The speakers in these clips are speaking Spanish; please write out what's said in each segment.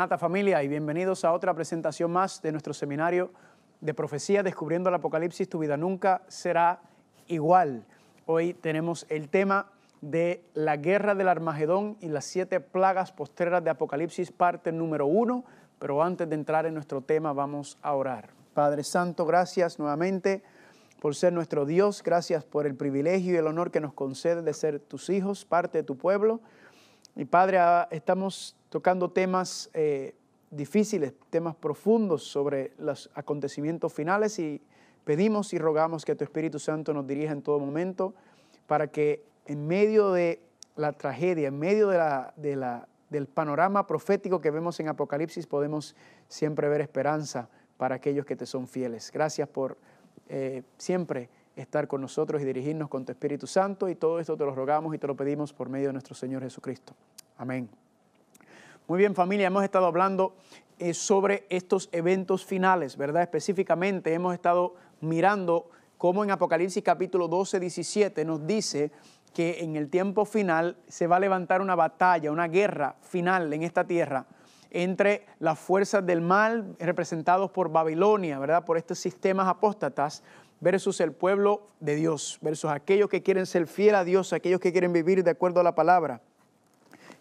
Nata familia y bienvenidos a otra presentación más de nuestro seminario de profecía Descubriendo el Apocalipsis, tu vida nunca será igual. Hoy tenemos el tema de la guerra del Armagedón y las siete plagas postreras de Apocalipsis, parte número uno, pero antes de entrar en nuestro tema vamos a orar. Padre Santo, gracias nuevamente por ser nuestro Dios, gracias por el privilegio y el honor que nos concede de ser tus hijos, parte de tu pueblo. Y Padre, ah, estamos tocando temas eh, difíciles, temas profundos sobre los acontecimientos finales y pedimos y rogamos que tu Espíritu Santo nos dirija en todo momento para que en medio de la tragedia, en medio del panorama profético que vemos en Apocalipsis, podemos siempre ver esperanza para aquellos que te son fieles. Gracias por eh, siempre estar con nosotros y dirigirnos con tu Espíritu Santo y todo esto te lo rogamos y te lo pedimos por medio de nuestro Señor Jesucristo. Amén. Muy bien familia, hemos estado hablando eh, sobre estos eventos finales, ¿verdad? Específicamente hemos estado mirando cómo en Apocalipsis capítulo 12, 17 nos dice que en el tiempo final se va a levantar una batalla, una guerra final en esta tierra entre las fuerzas del mal representados por Babilonia, ¿verdad? Por estos sistemas apóstatas versus el pueblo de Dios, versus aquellos que quieren ser fiel a Dios, aquellos que quieren vivir de acuerdo a la palabra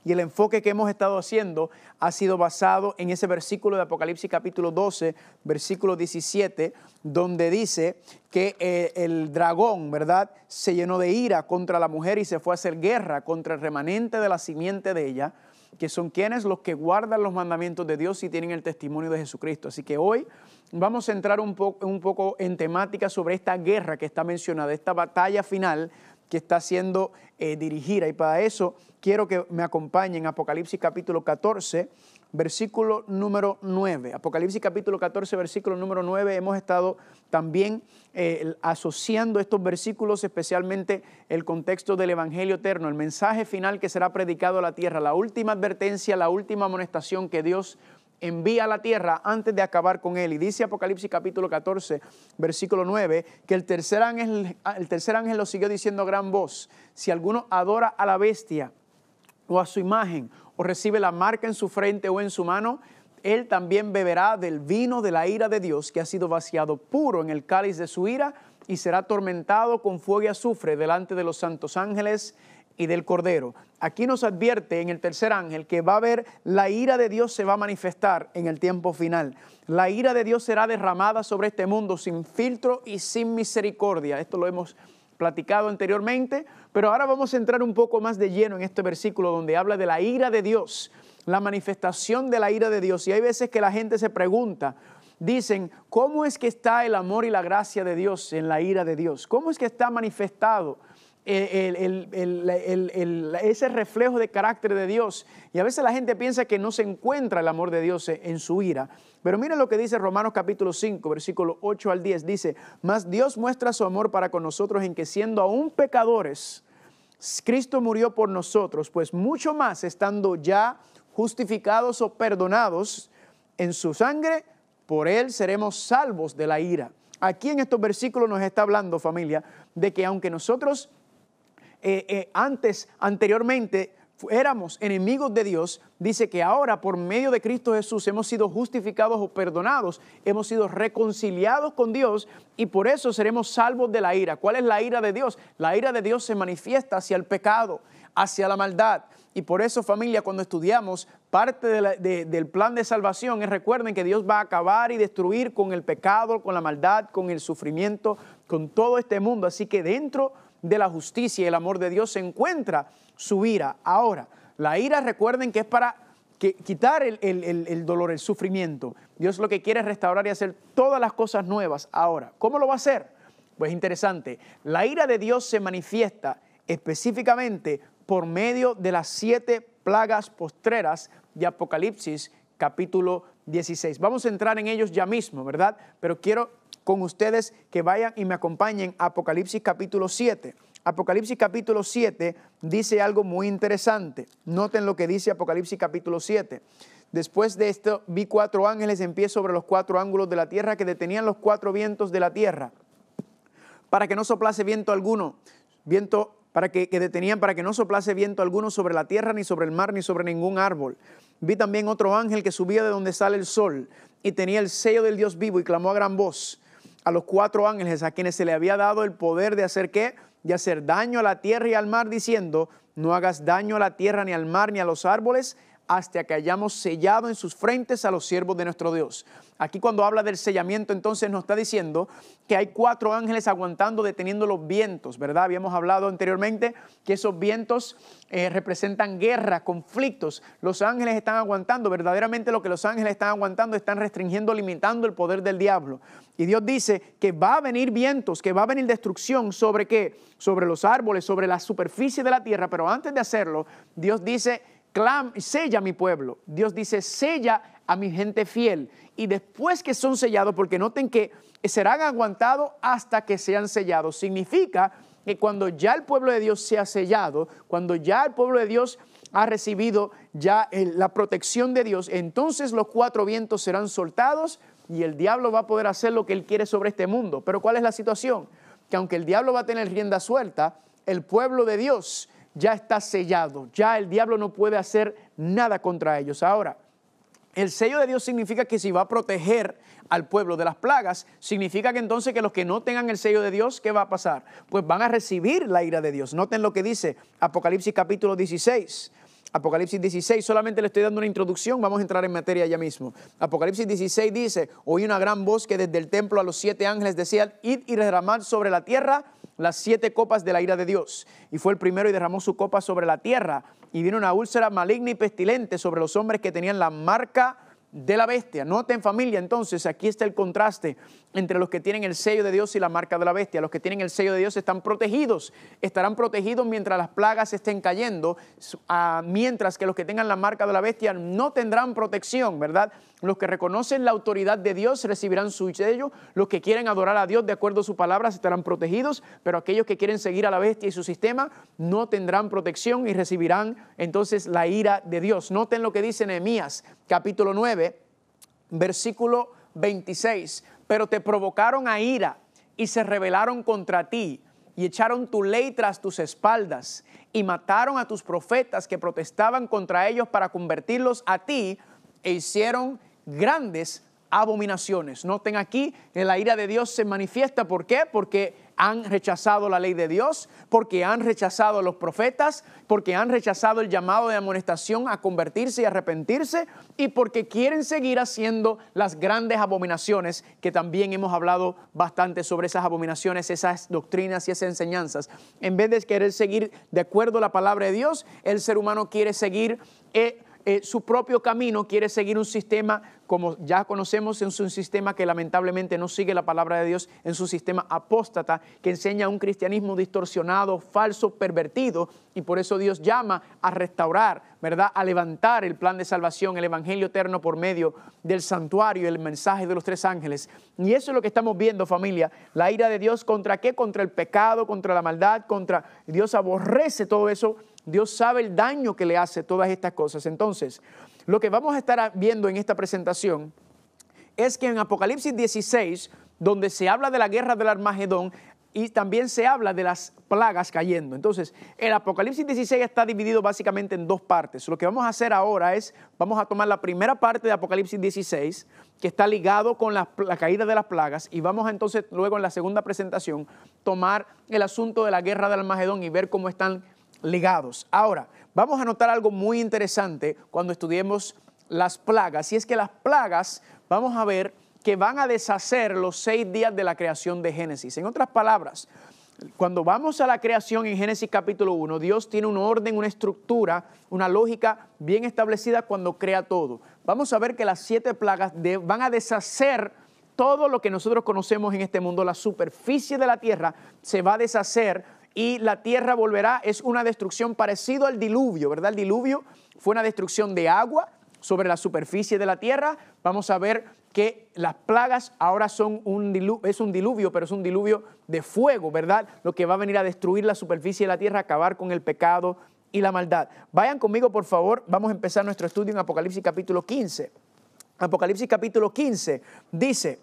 y el enfoque que hemos estado haciendo ha sido basado en ese versículo de Apocalipsis capítulo 12, versículo 17, donde dice que eh, el dragón, ¿verdad?, se llenó de ira contra la mujer y se fue a hacer guerra contra el remanente de la simiente de ella, que son quienes los que guardan los mandamientos de Dios y tienen el testimonio de Jesucristo. Así que hoy vamos a entrar un, un poco en temática sobre esta guerra que está mencionada, esta batalla final que está siendo eh, dirigida. Y para eso quiero que me acompañen Apocalipsis capítulo 14, versículo número 9. Apocalipsis capítulo 14, versículo número 9. Hemos estado también eh, asociando estos versículos, especialmente el contexto del Evangelio eterno, el mensaje final que será predicado a la tierra, la última advertencia, la última amonestación que Dios envía a la tierra antes de acabar con él. Y dice Apocalipsis capítulo 14, versículo 9, que el tercer ángel, el tercer ángel lo siguió diciendo gran voz, si alguno adora a la bestia o a su imagen o recibe la marca en su frente o en su mano, él también beberá del vino de la ira de Dios que ha sido vaciado puro en el cáliz de su ira y será atormentado con fuego y azufre delante de los santos ángeles y del Cordero. Aquí nos advierte en el tercer ángel que va a haber la ira de Dios se va a manifestar en el tiempo final. La ira de Dios será derramada sobre este mundo sin filtro y sin misericordia. Esto lo hemos platicado anteriormente, pero ahora vamos a entrar un poco más de lleno en este versículo donde habla de la ira de Dios, la manifestación de la ira de Dios. Y hay veces que la gente se pregunta, dicen, ¿cómo es que está el amor y la gracia de Dios en la ira de Dios? ¿Cómo es que está manifestado ese reflejo de carácter de Dios. Y a veces la gente piensa que no se encuentra el amor de Dios en su ira. Pero miren lo que dice Romanos capítulo 5, versículo 8 al 10. Dice, más Dios muestra su amor para con nosotros en que siendo aún pecadores, Cristo murió por nosotros, pues mucho más estando ya justificados o perdonados en su sangre, por él seremos salvos de la ira. Aquí en estos versículos nos está hablando familia de que aunque nosotros eh, eh, antes, anteriormente, éramos enemigos de Dios, dice que ahora por medio de Cristo Jesús hemos sido justificados o perdonados, hemos sido reconciliados con Dios y por eso seremos salvos de la ira. ¿Cuál es la ira de Dios? La ira de Dios se manifiesta hacia el pecado, hacia la maldad. Y por eso familia, cuando estudiamos parte del plan de salvación, es recuerden que Dios va a acabar y destruir con el pecado, con la maldad, con el sufrimiento, con todo este mundo. Así que dentro de la justicia y el amor de Dios se encuentra su ira. Ahora, la ira recuerden que es para quitar el, el, dolor, el sufrimiento. Dios lo que quiere es restaurar y hacer todas las cosas nuevas. Ahora, ¿cómo lo va a hacer? Pues interesante, la ira de Dios se manifiesta específicamente por medio de las siete plagas postreras de Apocalipsis capítulo 16. Vamos a entrar en ellos ya mismo, ¿verdad? Pero quiero con ustedes que vayan y me acompañen a Apocalipsis capítulo 7. Apocalipsis capítulo 7 dice algo muy interesante. Noten lo que dice Apocalipsis capítulo 7. Después de esto vi cuatro ángeles en pie sobre los cuatro ángulos de la tierra que detenían los cuatro vientos de la tierra para que no soplase viento alguno, viento para que, que detenían para que no soplase viento alguno sobre la tierra, ni sobre el mar, ni sobre ningún árbol. Vi también otro ángel que subía de donde sale el sol y tenía el sello del Dios vivo y clamó a gran voz a los cuatro ángeles a quienes se le había dado el poder de hacer qué? De hacer daño a la tierra y al mar, diciendo, no hagas daño a la tierra ni al mar ni a los árboles, hasta que hayamos sellado en sus frentes a los siervos de nuestro Dios. Aquí cuando habla del sellamiento, entonces nos está diciendo que hay cuatro ángeles aguantando, deteniendo los vientos, ¿verdad? Habíamos hablado anteriormente que esos vientos eh, representan guerra, conflictos. Los ángeles están aguantando, verdaderamente lo que los ángeles están aguantando, están restringiendo, limitando el poder del diablo. Y Dios dice que va a venir vientos, que va a venir destrucción sobre qué? Sobre los árboles, sobre la superficie de la tierra, pero antes de hacerlo, Dios dice sella a mi pueblo. Dios dice, sella a mi gente fiel. Y después que son sellados, porque noten que serán aguantados hasta que sean sellados. Significa que cuando ya el pueblo de Dios sea sellado, cuando ya el pueblo de Dios ha recibido ya la protección de Dios, entonces los cuatro vientos serán soltados y el diablo va a poder hacer lo que él quiere sobre este mundo. Pero ¿cuál es la situación? Que aunque el diablo va a tener rienda suelta, el pueblo de Dios ya está sellado, ya el diablo no puede hacer nada contra ellos. Ahora, el sello de Dios significa que si va a proteger al pueblo de las plagas, significa que entonces que los que no tengan el sello de Dios, ¿qué va a pasar? Pues van a recibir la ira de Dios. Noten lo que dice Apocalipsis capítulo 16. Apocalipsis 16, solamente le estoy dando una introducción, vamos a entrar en materia ya mismo. Apocalipsis 16 dice, oí una gran voz que desde el templo a los siete ángeles decía, id y derramad sobre la tierra las siete copas de la ira de Dios. Y fue el primero y derramó su copa sobre la tierra. Y vino una úlcera maligna y pestilente sobre los hombres que tenían la marca de la bestia. Noten familia, entonces aquí está el contraste entre los que tienen el sello de Dios y la marca de la bestia. Los que tienen el sello de Dios están protegidos, estarán protegidos mientras las plagas estén cayendo, ah, mientras que los que tengan la marca de la bestia no tendrán protección, ¿verdad? Los que reconocen la autoridad de Dios recibirán su sello. Los que quieren adorar a Dios de acuerdo a su palabra estarán protegidos, pero aquellos que quieren seguir a la bestia y su sistema no tendrán protección y recibirán entonces la ira de Dios. Noten lo que dice Nehemías, capítulo 9, versículo 26. Pero te provocaron a ira y se rebelaron contra ti y echaron tu ley tras tus espaldas y mataron a tus profetas que protestaban contra ellos para convertirlos a ti e hicieron grandes abominaciones. Noten aquí, que la ira de Dios se manifiesta. ¿Por qué? Porque han rechazado la ley de Dios, porque han rechazado a los profetas, porque han rechazado el llamado de amonestación a convertirse y arrepentirse, y porque quieren seguir haciendo las grandes abominaciones, que también hemos hablado bastante sobre esas abominaciones, esas doctrinas y esas enseñanzas. En vez de querer seguir de acuerdo a la palabra de Dios, el ser humano quiere seguir... Eh, eh, su propio camino, quiere seguir un sistema como ya conocemos, es un sistema que lamentablemente no sigue la palabra de Dios, en su sistema apóstata, que enseña un cristianismo distorsionado, falso, pervertido, y por eso Dios llama a restaurar, ¿verdad? A levantar el plan de salvación, el evangelio eterno por medio del santuario, el mensaje de los tres ángeles. Y eso es lo que estamos viendo, familia. La ira de Dios contra qué? Contra el pecado, contra la maldad, contra Dios aborrece todo eso. Dios sabe el daño que le hace todas estas cosas. Entonces, lo que vamos a estar viendo en esta presentación es que en Apocalipsis 16, donde se habla de la guerra del Armagedón, y también se habla de las plagas cayendo. Entonces, el Apocalipsis 16 está dividido básicamente en dos partes. Lo que vamos a hacer ahora es, vamos a tomar la primera parte de Apocalipsis 16, que está ligado con la, caída de las plagas, y vamos entonces luego en la segunda presentación tomar el asunto de la guerra del Almagedón y ver cómo están Ahora, vamos a notar algo muy interesante cuando estudiemos las plagas, y es que las plagas, vamos a ver, que van a deshacer los seis días de la creación de Génesis. En otras palabras, cuando vamos a la creación en Génesis capítulo 1, Dios tiene un orden, una estructura, una lógica bien establecida cuando crea todo. Vamos a ver que las siete plagas van a deshacer todo lo que nosotros conocemos en este mundo. La superficie de la tierra se va a deshacer y la tierra volverá. Es una destrucción parecido al diluvio, ¿verdad? El diluvio fue una destrucción de agua sobre la superficie de la tierra. Vamos a ver que las plagas ahora son un diluvio, es un diluvio, pero es un diluvio de fuego, ¿verdad? Lo que va a venir a destruir la superficie de la tierra, acabar con el pecado y la maldad. Vayan conmigo, por favor, vamos a empezar nuestro estudio en Apocalipsis capítulo 15. Apocalipsis capítulo 15 dice,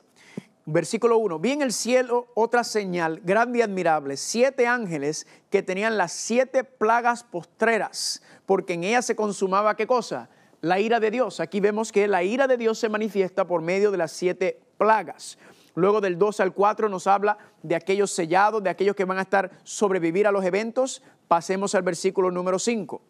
Versículo 1. Vi en el cielo otra señal grande y admirable, siete ángeles que tenían las siete plagas postreras, porque en ellas se consumaba qué cosa? La ira de Dios. Aquí vemos que la ira de Dios se manifiesta por medio de las siete plagas. Luego del 2 al 4 nos habla de aquellos sellados, de aquellos que van a estar sobrevivir a los eventos. Pasemos al versículo número 5.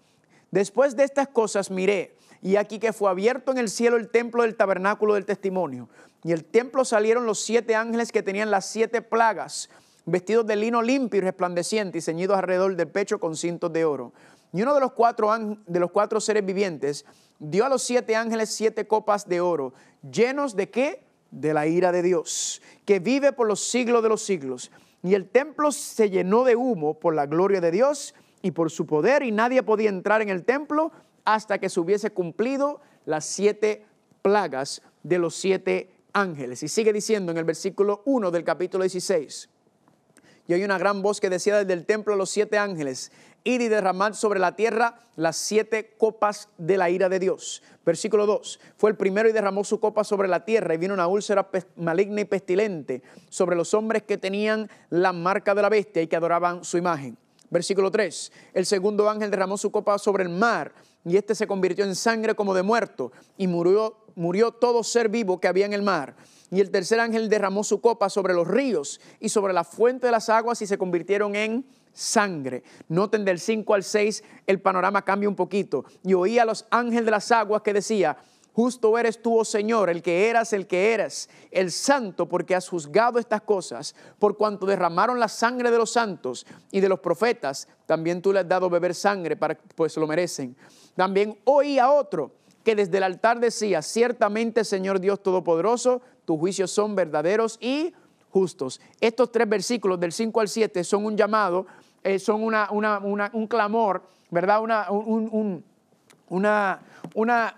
Después de estas cosas miré y aquí que fue abierto en el cielo el templo del tabernáculo del testimonio. Y el templo salieron los siete ángeles que tenían las siete plagas, vestidos de lino limpio y resplandeciente y ceñidos alrededor del pecho con cintos de oro. Y uno de los cuatro, de los cuatro seres vivientes dio a los siete ángeles siete copas de oro, llenos de qué? De la ira de Dios, que vive por los siglos de los siglos. Y el templo se llenó de humo por la gloria de Dios y por su poder, y nadie podía entrar en el templo hasta que se hubiese cumplido las siete plagas de los siete ángeles. Y sigue diciendo en el versículo 1 del capítulo 16. Y hay una gran voz que decía desde el templo a los siete ángeles, ir y derramar sobre la tierra las siete copas de la ira de Dios. Versículo 2, fue el primero y derramó su copa sobre la tierra y vino una úlcera maligna y pestilente sobre los hombres que tenían la marca de la bestia y que adoraban su imagen. Versículo 3, el segundo ángel derramó su copa sobre el mar y este se convirtió en sangre como de muerto, y murió, murió todo ser vivo que había en el mar. Y el tercer ángel derramó su copa sobre los ríos y sobre la fuente de las aguas y se convirtieron en sangre. Noten del 5 al 6 el panorama cambia un poquito. Y oí a los ángeles de las aguas que decía, justo eres tú, oh Señor, el que eras, el que eras, el santo, porque has juzgado estas cosas, por cuanto derramaron la sangre de los santos y de los profetas, también tú le has dado beber sangre, para, pues lo merecen también oía a otro que desde el altar decía, ciertamente Señor Dios Todopoderoso, tus juicios son verdaderos y justos. Estos tres versículos del 5 al 7 son un llamado, eh, son una, un clamor, ¿verdad? Una, un,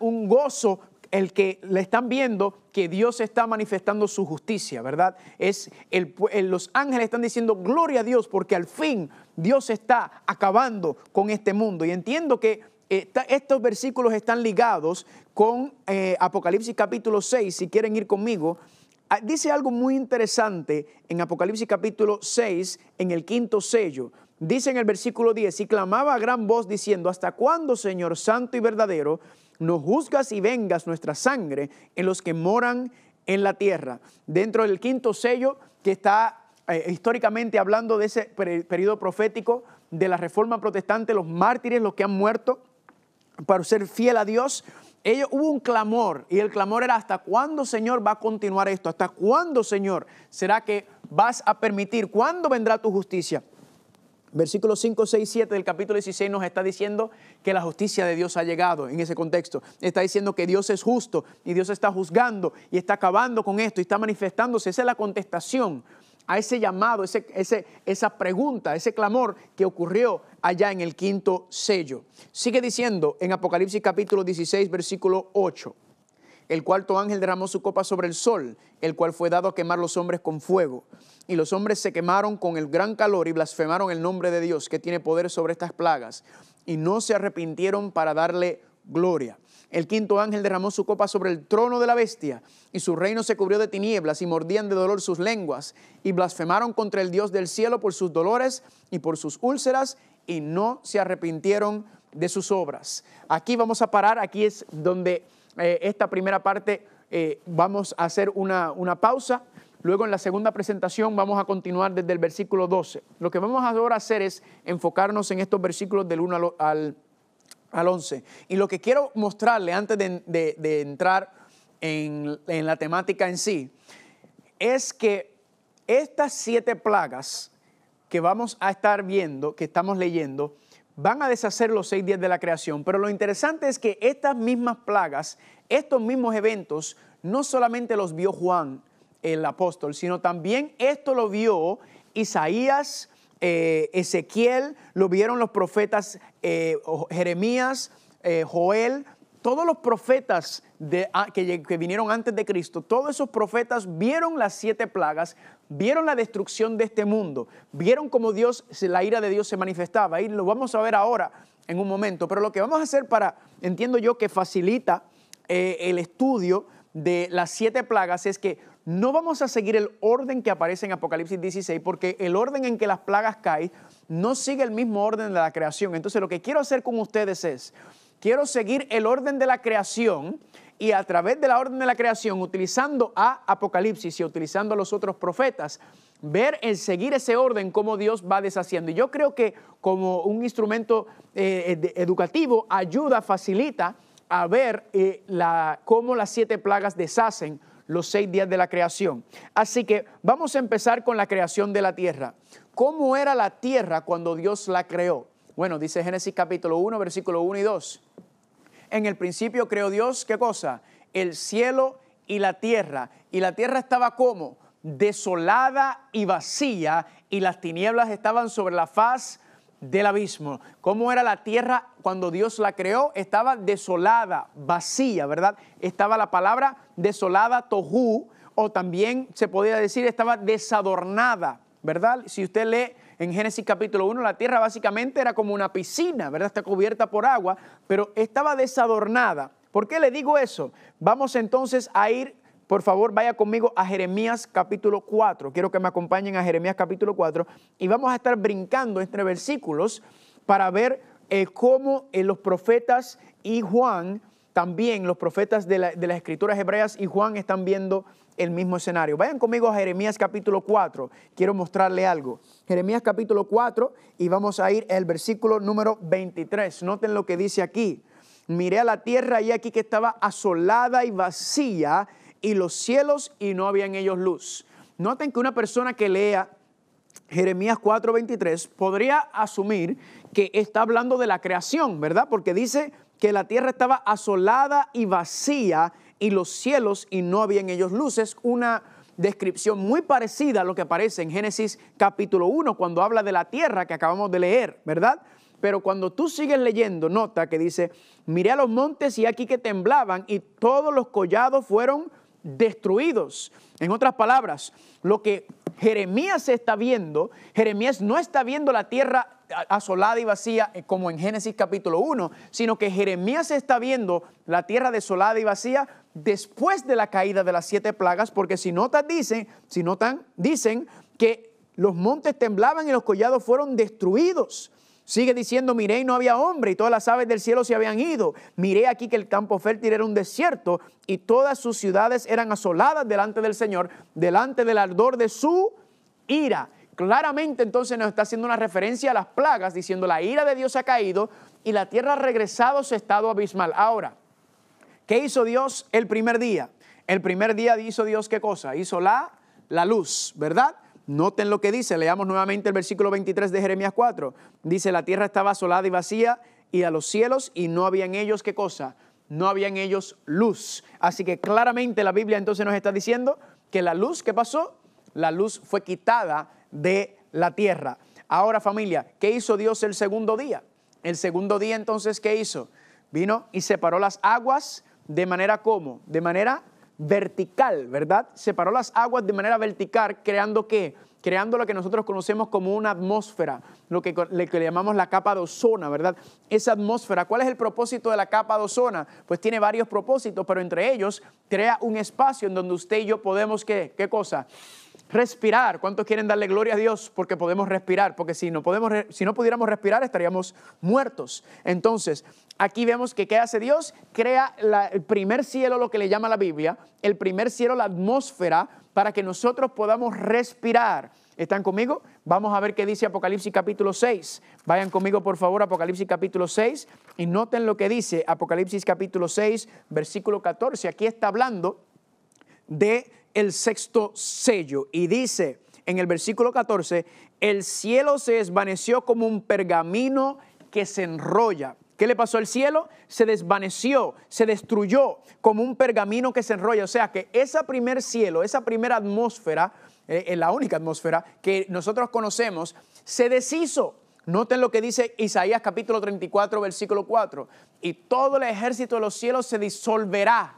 un gozo el que le están viendo que Dios está manifestando su justicia, ¿verdad? Es el, los ángeles están diciendo gloria a Dios porque al fin Dios está acabando con este mundo. Y entiendo que estos versículos están ligados con eh, Apocalipsis capítulo 6, si quieren ir conmigo. Ah, dice algo muy interesante en Apocalipsis capítulo 6, en el quinto sello. Dice en el versículo 10, y clamaba a gran voz diciendo, ¿hasta cuándo, Señor Santo y verdadero, nos juzgas y vengas nuestra sangre en los que moran en la tierra? Dentro del quinto sello que está eh, históricamente hablando de ese periodo profético de la reforma protestante, los mártires, los que han muerto, para ser fiel a Dios, ello hubo un clamor y el clamor era hasta cuándo Señor va a continuar esto, hasta cuándo Señor será que vas a permitir, cuándo vendrá tu justicia. Versículos 5, 6, 7 del capítulo 16 nos está diciendo que la justicia de Dios ha llegado en ese contexto. Está diciendo que Dios es justo y Dios está juzgando y está acabando con esto y está manifestándose. Esa es la contestación a ese llamado, ese, esa pregunta, ese clamor que ocurrió allá en el quinto sello. Sigue diciendo en Apocalipsis capítulo 16, versículo 8, el cuarto ángel derramó su copa sobre el sol, el cual fue dado a quemar los hombres con fuego. Y los hombres se quemaron con el gran calor y blasfemaron el nombre de Dios, que tiene poder sobre estas plagas, y no se arrepintieron para darle gloria. El quinto ángel derramó su copa sobre el trono de la bestia, y su reino se cubrió de tinieblas, y mordían de dolor sus lenguas, y blasfemaron contra el Dios del cielo por sus dolores y por sus úlceras, y no se arrepintieron de sus obras. Aquí vamos a parar, aquí es donde eh, esta primera parte eh, vamos a hacer una, pausa. Luego en la segunda presentación vamos a continuar desde el versículo 12. Lo que vamos ahora a hacer es enfocarnos en estos versículos del 1 al al 11. Y lo que quiero mostrarle antes de, entrar en, en la temática en sí, es que estas siete plagas que vamos a estar viendo, que estamos leyendo, van a deshacer los seis días de la creación. Pero lo interesante es que estas mismas plagas, estos mismos eventos, no solamente los vio Juan el apóstol, sino también esto lo vio Isaías, eh, Ezequiel, lo vieron los profetas eh, Jeremías, eh, Joel, todos los profetas ah, que, vinieron antes de Cristo, todos esos profetas vieron las siete plagas, vieron la destrucción de este mundo, vieron cómo Dios, la ira de Dios se manifestaba. Y lo vamos a ver ahora en un momento. Pero lo que vamos a hacer para, entiendo yo, que facilita el estudio de las siete plagas es que no vamos a seguir el orden que aparece en Apocalipsis 16 porque el orden en que las plagas caen no sigue el mismo orden de la creación. Entonces lo que quiero hacer con ustedes es, quiero seguir el orden de la creación y a través de la orden de la creación, utilizando a Apocalipsis y utilizando a los otros profetas, ver en seguir ese orden, cómo Dios va deshaciendo. Y yo creo que como un instrumento eh, eh, educativo ayuda, facilita a ver eh, cómo las siete plagas deshacen los seis días de la creación. Así que vamos a empezar con la creación de la tierra. ¿Cómo era la tierra cuando Dios la creó? Bueno, dice Génesis capítulo 1, versículo 1 y 2. En el principio creó Dios, ¿qué cosa? El cielo y la tierra. ¿Y la tierra estaba como? Desolada y vacía, y las tinieblas estaban sobre la faz del abismo, cómo era la tierra cuando Dios la creó, estaba desolada, vacía, ¿verdad? Estaba la palabra desolada, tohu, o también se podía decir estaba desadornada, ¿verdad? Si usted lee en Génesis capítulo 1, la tierra básicamente era como una piscina, ¿verdad? Está cubierta por agua, pero estaba desadornada. ¿Por qué le digo eso? Vamos entonces a ir por favor, vaya conmigo a Jeremías capítulo 4. Quiero que me acompañen a Jeremías capítulo 4 y vamos a estar brincando entre versículos para ver eh, cómo eh, los profetas y Juan, también los profetas de, de las escrituras hebreas y Juan están viendo el mismo escenario. Vayan conmigo a Jeremías capítulo 4. Quiero mostrarle algo. Jeremías capítulo 4 y vamos a ir al versículo número 23. Noten lo que dice aquí. Miré a la tierra y aquí que estaba asolada y vacía y los cielos y no había en ellos luz. Noten que una persona que lea Jeremías 4:23 podría asumir que está hablando de la creación, ¿verdad? Porque dice que la tierra estaba asolada y vacía y los cielos y no había en ellos luces, una descripción muy parecida a lo que aparece en Génesis capítulo 1 cuando habla de la tierra que acabamos de leer, ¿verdad? Pero cuando tú sigues leyendo, nota que dice, miré a los montes y aquí que temblaban y todos los collados fueron destruidos. En otras palabras, lo que Jeremías está viendo, Jeremías no está viendo la tierra asolada y vacía eh, como en Génesis capítulo 1, sino que Jeremías está viendo la tierra desolada y vacía después de la caída de las siete plagas, porque si notan, dicen, si notan, dicen que los montes temblaban y los collados fueron destruidos. Sigue diciendo, miré y no había hombre y todas las aves del cielo se habían ido. Miré aquí que el campo fértil era un desierto y todas sus ciudades eran asoladas delante del Señor, delante del ardor de su ira. Claramente entonces nos está haciendo una referencia a las plagas, diciendo la ira de Dios ha caído y la tierra ha regresado a su estado abismal. Ahora, ¿qué hizo Dios el primer día? El primer día hizo Dios qué cosa? Hizo la, la luz, ¿verdad? Noten lo que dice, leamos nuevamente el versículo 23 de Jeremías 4. Dice, la tierra estaba asolada y vacía y a los cielos y no había en ellos qué cosa, no había en ellos luz. Así que claramente la Biblia entonces nos está diciendo que la luz, que pasó? La luz fue quitada de la tierra. Ahora familia, ¿qué hizo Dios el segundo día? El segundo día entonces, ¿qué hizo? Vino y separó las aguas de manera como? De manera vertical, ¿verdad? Separó las aguas de manera vertical, creando qué? Creando lo que nosotros conocemos como una atmósfera, lo que, le llamamos la capa de ozona, ¿verdad? Esa atmósfera, ¿cuál es el propósito de la capa de ozona? Pues tiene varios propósitos, pero entre ellos crea un espacio en donde usted y yo podemos, ¿qué, ¿Qué cosa? respirar. ¿Cuántos quieren darle gloria a Dios porque podemos respirar? Porque si no, podemos, si no pudiéramos respirar estaríamos muertos. Entonces, aquí vemos que ¿qué hace Dios? Crea el primer cielo, lo que le llama la Biblia, el primer cielo, la atmósfera, para que nosotros podamos respirar. ¿Están conmigo? Vamos a ver qué dice Apocalipsis capítulo 6. Vayan conmigo por favor Apocalipsis capítulo 6 y noten lo que dice Apocalipsis capítulo 6, versículo 14. Aquí está hablando de el sexto sello y dice en el versículo 14, el cielo se desvaneció como un pergamino que se enrolla. ¿Qué le pasó al cielo? Se desvaneció, se destruyó como un pergamino que se enrolla. O sea que ese primer cielo, esa primera atmósfera, eh, eh, la única atmósfera que nosotros conocemos, se deshizo. Noten lo que dice Isaías capítulo 34, versículo 4. Y todo el ejército de los cielos se disolverá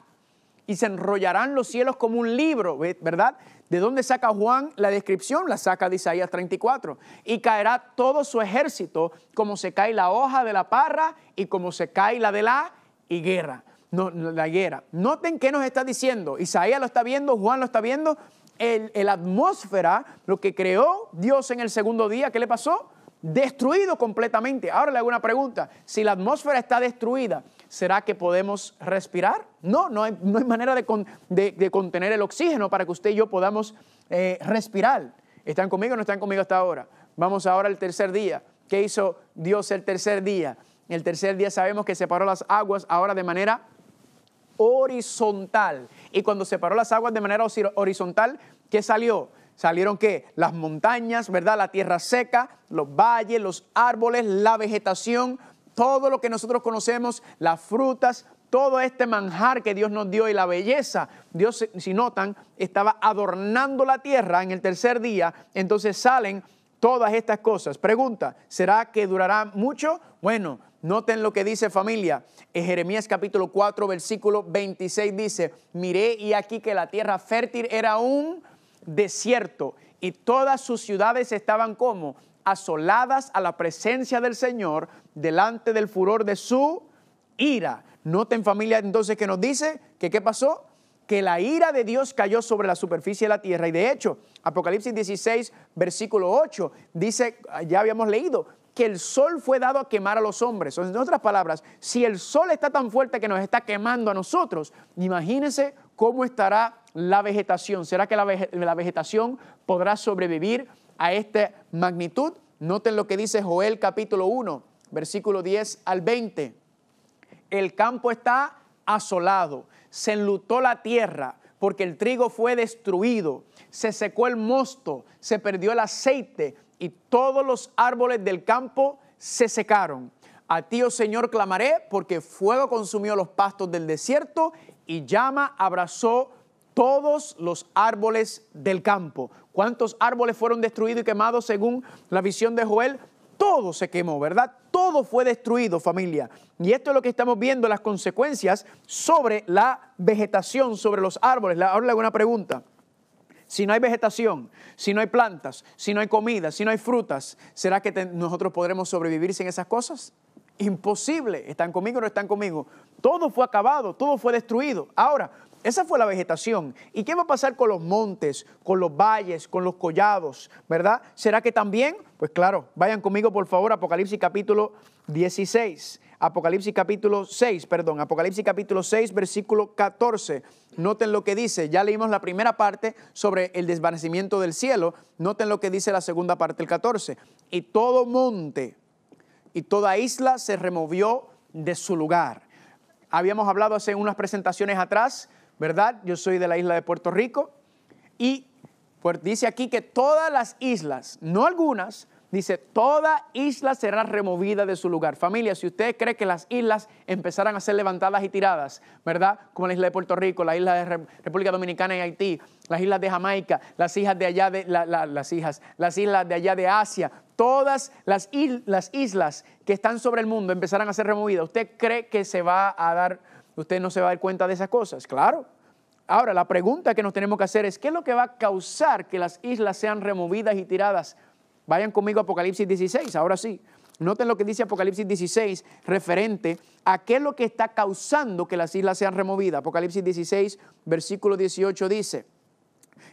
y se enrollarán los cielos como un libro, ¿verdad? ¿De dónde saca Juan la descripción? La saca de Isaías 34. Y caerá todo su ejército como se cae la hoja de la parra y como se cae la de la higuera. No, la guerra. Noten qué nos está diciendo. Isaías lo está viendo, Juan lo está viendo. El, el atmósfera, lo que creó Dios en el segundo día, ¿qué le pasó? Destruido completamente. Ahora le hago una pregunta. Si la atmósfera está destruida, ¿será que podemos respirar? No, no hay, no hay manera de, contener el oxígeno para que usted y yo podamos eh, respirar. ¿Están conmigo o no están conmigo hasta ahora? Vamos ahora al tercer día. ¿Qué hizo Dios el tercer día? El tercer día sabemos que separó las aguas ahora de manera horizontal. Y cuando separó las aguas de manera horizontal, ¿qué salió? Salieron qué? Las montañas, ¿verdad? La tierra seca, los valles, los árboles, la vegetación, todo lo que nosotros conocemos, las frutas, todo este manjar que Dios nos dio y la belleza, Dios, si notan, estaba adornando la tierra en el tercer día, entonces salen todas estas cosas. Pregunta, ¿será que durará mucho? Bueno, noten lo que dice familia. En Jeremías capítulo 4, versículo 26 dice, miré y aquí que la tierra fértil era un desierto y todas sus ciudades estaban como asoladas a la presencia del Señor delante del furor de su ira. Noten familia entonces que nos dice que qué pasó, que la ira de Dios cayó sobre la superficie de la tierra. Y de hecho, Apocalipsis 16, versículo 8, dice, ya habíamos leído, que el sol fue dado a quemar a los hombres. En otras palabras, si el sol está tan fuerte que nos está quemando a nosotros, imagínense cómo estará la vegetación. ¿Será que la, vegetación podrá sobrevivir a esta magnitud. Noten lo que dice Joel capítulo 1, versículo 10 al 20. El campo está asolado, se enlutó la tierra porque el trigo fue destruido, se secó el mosto, se perdió el aceite y todos los árboles del campo se secaron. A ti, oh Señor, clamaré porque fuego consumió los pastos del desierto y llama abrazó todos los árboles del campo. ¿Cuántos árboles fueron destruidos y quemados según la visión de Joel? Todo se quemó, ¿verdad? Todo fue destruido, familia. Y esto es lo que estamos viendo, las consecuencias sobre la vegetación, sobre los árboles. Ahora le hago una pregunta. Si no hay vegetación, si no hay plantas, si no hay comida, si no hay frutas, ¿será que nosotros podremos sobrevivir sin esas cosas? Imposible. ¿Están conmigo o no están conmigo? Todo fue acabado, todo fue destruido. Ahora, esa fue la vegetación. ¿Y qué va a pasar con los montes, con los valles, con los collados? ¿Verdad? ¿Será que también? Pues claro, vayan conmigo por favor, Apocalipsis capítulo 16. Apocalipsis capítulo 6, perdón, Apocalipsis capítulo 6, versículo 14. Noten lo que dice, ya leímos la primera parte sobre el desvanecimiento del cielo, noten lo que dice la segunda parte, el 14. Y todo monte y toda isla se removió de su lugar. Habíamos hablado hace unas presentaciones atrás ¿verdad? Yo soy de la isla de Puerto Rico y pues, dice aquí que todas las islas, no algunas, dice, toda isla será removida de su lugar. Familia, si usted cree que las islas empezarán a ser levantadas y tiradas, ¿verdad? Como la isla de Puerto Rico, la isla de República Dominicana y Haití, las islas de Jamaica, las islas de allá de las las islas de allá de Asia, todas las, las islas que están sobre el mundo empezarán a ser removidas, ¿usted cree que se va a dar usted no se va a dar cuenta de esas cosas, claro. Ahora, la pregunta que nos tenemos que hacer es, ¿qué es lo que va a causar que las islas sean removidas y tiradas? Vayan conmigo a Apocalipsis 16, ahora sí. Noten lo que dice Apocalipsis 16 referente a qué es lo que está causando que las islas sean removidas. Apocalipsis 16, versículo 18 dice,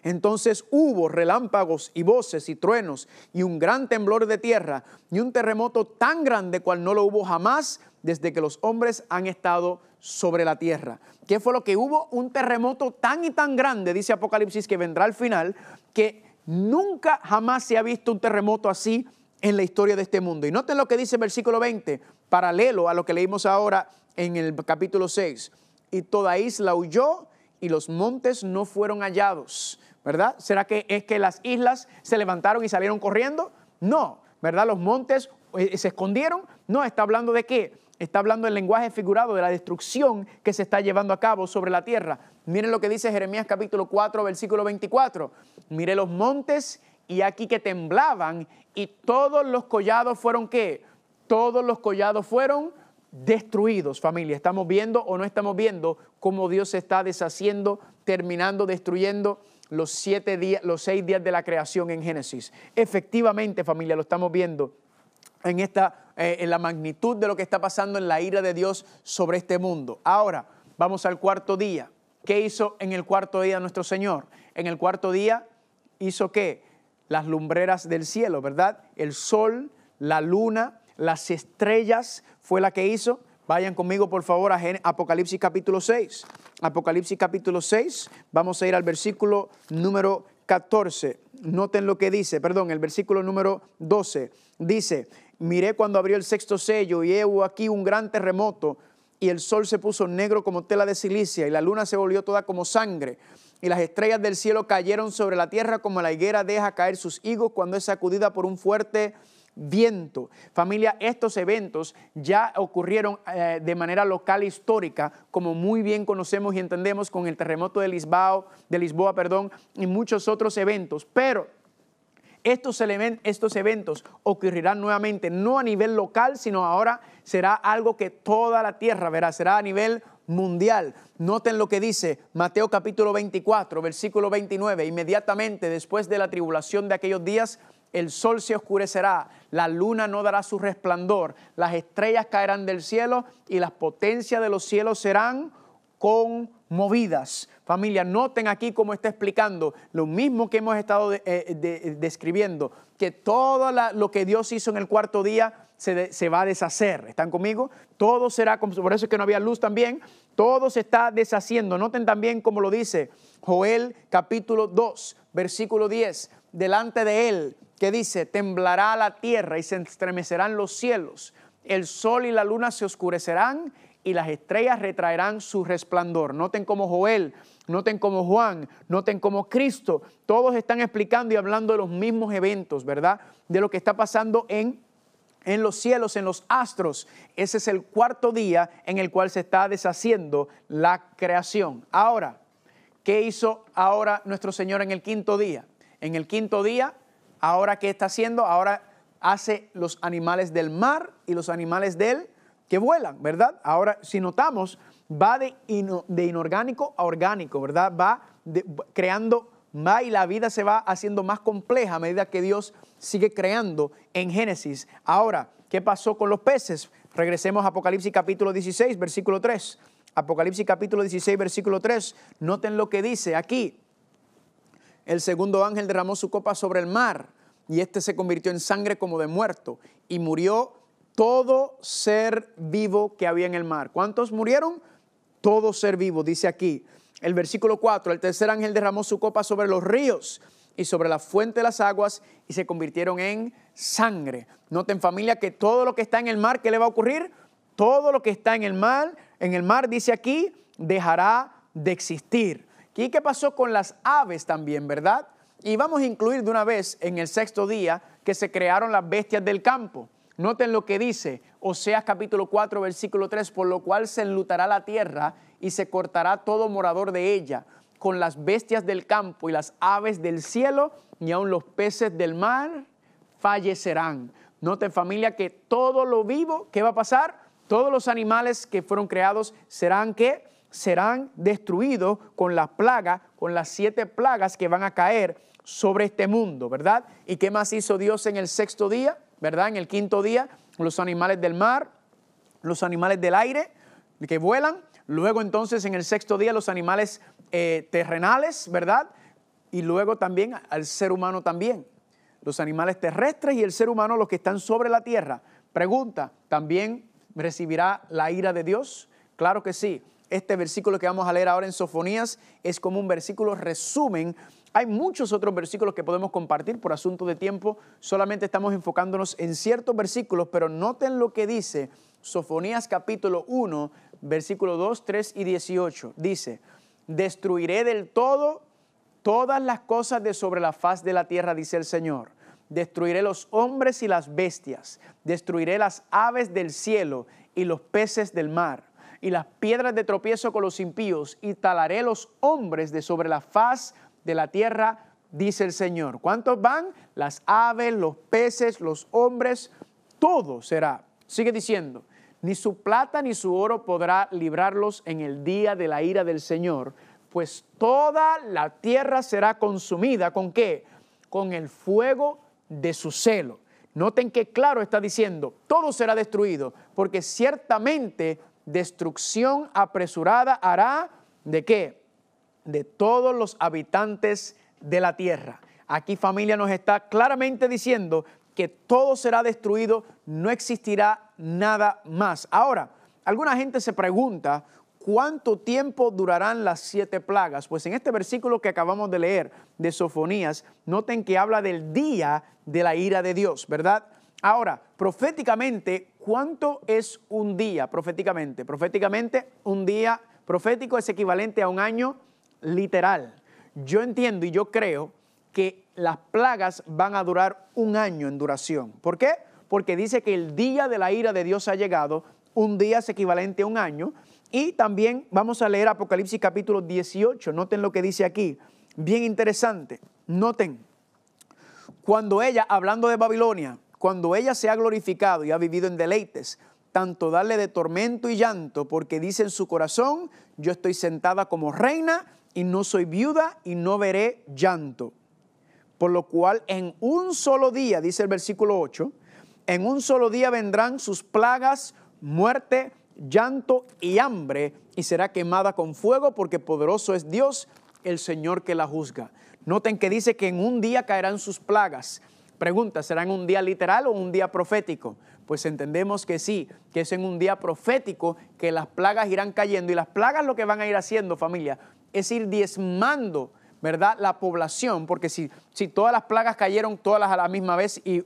entonces hubo relámpagos y voces y truenos y un gran temblor de tierra y un terremoto tan grande cual no lo hubo jamás desde que los hombres han estado sobre la tierra. ¿Qué fue lo que hubo? Un terremoto tan y tan grande, dice Apocalipsis, que vendrá al final, que nunca jamás se ha visto un terremoto así en la historia de este mundo. Y noten lo que dice el versículo 20, paralelo a lo que leímos ahora en el capítulo 6. Y toda isla huyó y los montes no fueron hallados, ¿verdad? ¿Será que es que las islas se levantaron y salieron corriendo? No, ¿verdad? Los montes eh, se escondieron. No, está hablando de qué? Está hablando el lenguaje figurado de la destrucción que se está llevando a cabo sobre la tierra. Miren lo que dice Jeremías capítulo 4, versículo 24. Mire los montes y aquí que temblaban y todos los collados fueron qué? Todos los collados fueron destruidos, familia. Estamos viendo o no estamos viendo cómo Dios se está deshaciendo, terminando, destruyendo los siete días, los seis días de la creación en Génesis. Efectivamente, familia, lo estamos viendo en esta eh, en la magnitud de lo que está pasando en la ira de Dios sobre este mundo. Ahora, vamos al cuarto día. ¿Qué hizo en el cuarto día nuestro Señor? En el cuarto día hizo qué? Las lumbreras del cielo, ¿verdad? El sol, la luna, las estrellas fue la que hizo. Vayan conmigo, por favor, a Apocalipsis capítulo 6. Apocalipsis capítulo 6, vamos a ir al versículo número 14. Noten lo que dice, perdón, el versículo número 12. Dice, Miré cuando abrió el sexto sello y hubo aquí un gran terremoto y el sol se puso negro como tela de silicia y la luna se volvió toda como sangre y las estrellas del cielo cayeron sobre la tierra como la higuera deja caer sus higos cuando es sacudida por un fuerte viento. Familia, estos eventos ya ocurrieron eh, de manera local e histórica, como muy bien conocemos y entendemos con el terremoto de Lisboa, de Lisboa, perdón, y muchos otros eventos, pero estos, estos eventos ocurrirán nuevamente, no a nivel local, sino ahora será algo que toda la tierra verá, será a nivel mundial. Noten lo que dice Mateo capítulo 24, versículo 29. Inmediatamente después de la tribulación de aquellos días, el sol se oscurecerá, la luna no dará su resplandor, las estrellas caerán del cielo y las potencias de los cielos serán con movidas. Familia, noten aquí cómo está explicando lo mismo que hemos estado eh, describiendo, que todo lo que Dios hizo en el cuarto día se, va a deshacer. ¿Están conmigo? Todo será, por eso es que no había luz también, todo se está deshaciendo. Noten también cómo lo dice Joel capítulo 2, versículo 10, delante de él, que dice, temblará la tierra y se estremecerán los cielos, el sol y la luna se oscurecerán y las estrellas retraerán su resplandor. Noten como Joel, noten como Juan, noten como Cristo, todos están explicando y hablando de los mismos eventos, ¿verdad? De lo que está pasando en en los cielos, en los astros. Ese es el cuarto día en el cual se está deshaciendo la creación. Ahora, ¿qué hizo ahora nuestro Señor en el quinto día? En el quinto día, ahora qué está haciendo? Ahora hace los animales del mar y los animales del que vuelan, ¿verdad? Ahora, si notamos, va de, inorgánico a orgánico, ¿verdad? Va creando va y la vida se va haciendo más compleja a medida que Dios sigue creando en Génesis. Ahora, ¿qué pasó con los peces? Regresemos a Apocalipsis capítulo 16, versículo 3. Apocalipsis capítulo 16, versículo 3. Noten lo que dice aquí. El segundo ángel derramó su copa sobre el mar y este se convirtió en sangre como de muerto y murió todo ser vivo que había en el mar. ¿Cuántos murieron? Todo ser vivo, dice aquí. El versículo 4, el tercer ángel derramó su copa sobre los ríos y sobre la fuente de las aguas y se convirtieron en sangre. Noten familia que todo lo que está en el mar, ¿qué le va a ocurrir? Todo lo que está en el mar, en el mar dice aquí, dejará de existir. ¿Y qué pasó con las aves también, verdad? Y vamos a incluir de una vez en el sexto día que se crearon las bestias del campo. Noten lo que dice Oseas capítulo 4 versículo 3, por lo cual se enlutará la tierra y se cortará todo morador de ella, con las bestias del campo y las aves del cielo, y aun los peces del mar fallecerán. Noten familia que todo lo vivo, ¿qué va a pasar? Todos los animales que fueron creados serán que serán destruidos con la plaga, con las siete plagas que van a caer sobre este mundo, ¿verdad? ¿Y qué más hizo Dios en el sexto día? ¿verdad? En el quinto día, los animales del mar, los animales del aire que vuelan. Luego entonces en el sexto día los animales eh, terrenales, ¿verdad? Y luego también al ser humano también. Los animales terrestres y el ser humano, los que están sobre la tierra. Pregunta, ¿también recibirá la ira de Dios? Claro que sí. Este versículo que vamos a leer ahora en Sofonías es como un versículo resumen hay muchos otros versículos que podemos compartir por asunto de tiempo, solamente estamos enfocándonos en ciertos versículos, pero noten lo que dice Sofonías capítulo 1, versículo 2, 3 y 18. Dice, destruiré del todo todas las cosas de sobre la faz de la tierra, dice el Señor. Destruiré los hombres y las bestias, destruiré las aves del cielo y los peces del mar y las piedras de tropiezo con los impíos y talaré los hombres de sobre la faz de de la tierra, dice el Señor. ¿Cuántos van? Las aves, los peces, los hombres, todo será. Sigue diciendo, ni su plata ni su oro podrá librarlos en el día de la ira del Señor, pues toda la tierra será consumida. ¿Con qué? Con el fuego de su celo. Noten que claro está diciendo, todo será destruido, porque ciertamente destrucción apresurada hará de qué? de todos los habitantes de la tierra. Aquí familia nos está claramente diciendo que todo será destruido, no existirá nada más. Ahora, alguna gente se pregunta, ¿cuánto tiempo durarán las siete plagas? Pues en este versículo que acabamos de leer de Sofonías, noten que habla del día de la ira de Dios, ¿verdad? Ahora, proféticamente, ¿cuánto es un día proféticamente? Proféticamente, un día profético es equivalente a un año literal. Yo entiendo y yo creo que las plagas van a durar un año en duración. ¿Por qué? Porque dice que el día de la ira de Dios ha llegado, un día es equivalente a un año. Y también vamos a leer Apocalipsis capítulo 18, noten lo que dice aquí, bien interesante, noten, cuando ella, hablando de Babilonia, cuando ella se ha glorificado y ha vivido en deleites, tanto darle de tormento y llanto, porque dice en su corazón, yo estoy sentada como reina y no soy viuda y no veré llanto. Por lo cual en un solo día, dice el versículo 8, en un solo día vendrán sus plagas, muerte, llanto y hambre, y será quemada con fuego, porque poderoso es Dios, el Señor que la juzga. Noten que dice que en un día caerán sus plagas. Pregunta, ¿serán un día literal o un día profético? Pues entendemos que sí, que es en un día profético que las plagas irán cayendo. Y las plagas lo que van a ir haciendo, familia, es ir diezmando, ¿verdad? La población, porque si, si todas las plagas cayeron todas a la misma vez y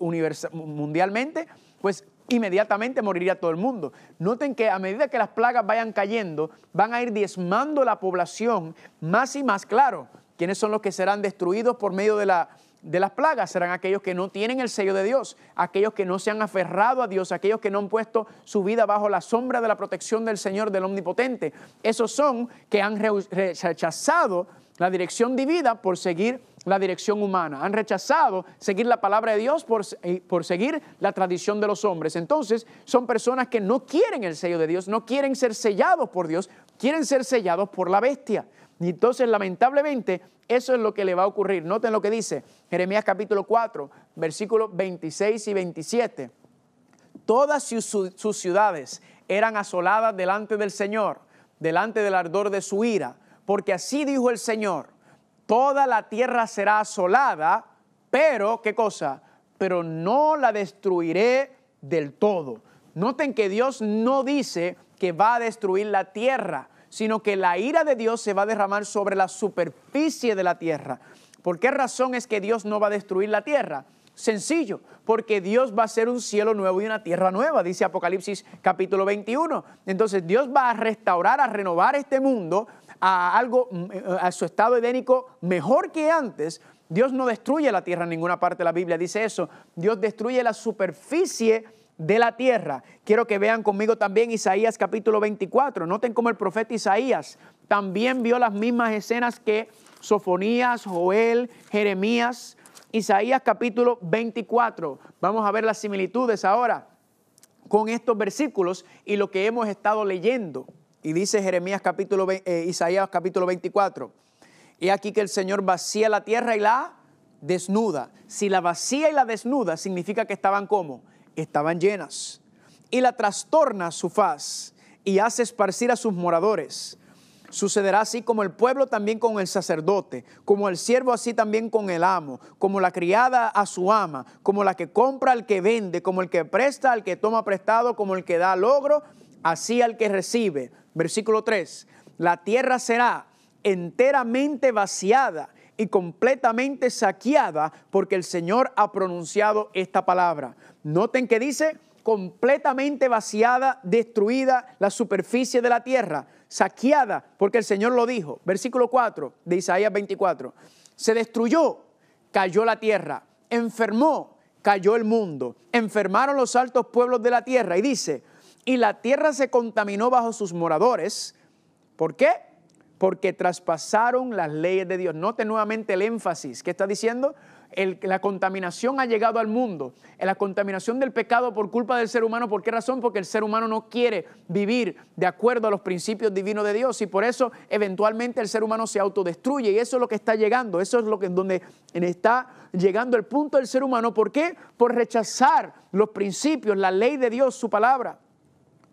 mundialmente, pues inmediatamente moriría todo el mundo. Noten que a medida que las plagas vayan cayendo, van a ir diezmando la población más y más claro. ¿Quiénes son los que serán destruidos por medio de la, de las plagas serán aquellos que no tienen el sello de Dios, aquellos que no se han aferrado a Dios, aquellos que no han puesto su vida bajo la sombra de la protección del Señor, del Omnipotente. Esos son que han rechazado la dirección divina por seguir la dirección humana. Han rechazado seguir la palabra de Dios por, por, seguir la tradición de los hombres. Entonces son personas que no quieren el sello de Dios, no quieren ser sellados por Dios, quieren ser sellados por la bestia. Y entonces, lamentablemente, eso es lo que le va a ocurrir. Noten lo que dice Jeremías capítulo 4, versículos 26 y 27. Todas sus, ciudades eran asoladas delante del Señor, delante del ardor de su ira, porque así dijo el Señor, toda la tierra será asolada, pero, ¿qué cosa? Pero no la destruiré del todo. Noten que Dios no dice que va a destruir la tierra, sino que la ira de Dios se va a derramar sobre la superficie de la tierra. ¿Por qué razón es que Dios no va a destruir la tierra? Sencillo, porque Dios va a hacer un cielo nuevo y una tierra nueva, dice Apocalipsis capítulo 21. Entonces Dios va a restaurar, a renovar este mundo a algo, a su estado edénico mejor que antes. Dios no destruye la tierra en ninguna parte de la Biblia, dice eso. Dios destruye la superficie de la tierra. Quiero que vean conmigo también Isaías capítulo 24. Noten cómo el profeta Isaías también vio las mismas escenas que Sofonías, Joel, Jeremías. Isaías capítulo 24. Vamos a ver las similitudes ahora con estos versículos y lo que hemos estado leyendo. Y dice Jeremías capítulo eh, Isaías capítulo 24. Y aquí que el Señor vacía la tierra y la desnuda. Si la vacía y la desnuda significa que estaban como estaban llenas, y la trastorna su faz, y hace esparcir a sus moradores. Sucederá así como el pueblo también con el sacerdote, como el siervo así también con el amo, como la criada a su ama, como la que compra al que vende, como el que presta al que toma prestado, como el que da logro, así al que recibe. Versículo 3. La tierra será enteramente vaciada y completamente saqueada porque el Señor ha pronunciado esta palabra. Noten que dice completamente vaciada, destruida la superficie de la tierra, saqueada, porque el Señor lo dijo. Versículo 4 de Isaías 24. Se destruyó, cayó la tierra, enfermó, cayó el mundo, enfermaron los altos pueblos de la tierra. Y dice, y la tierra se contaminó bajo sus moradores. ¿Por qué? porque traspasaron las leyes de Dios. Note nuevamente el énfasis. ¿Qué está diciendo? la contaminación ha llegado al mundo. La contaminación del pecado por culpa del ser humano. ¿Por qué razón? Porque el ser humano no quiere vivir de acuerdo a los principios divinos de Dios y por eso eventualmente el ser humano se autodestruye y eso es lo que está llegando. Eso es lo que donde está llegando el punto del ser humano. ¿Por qué? Por rechazar los principios, la ley de Dios, su palabra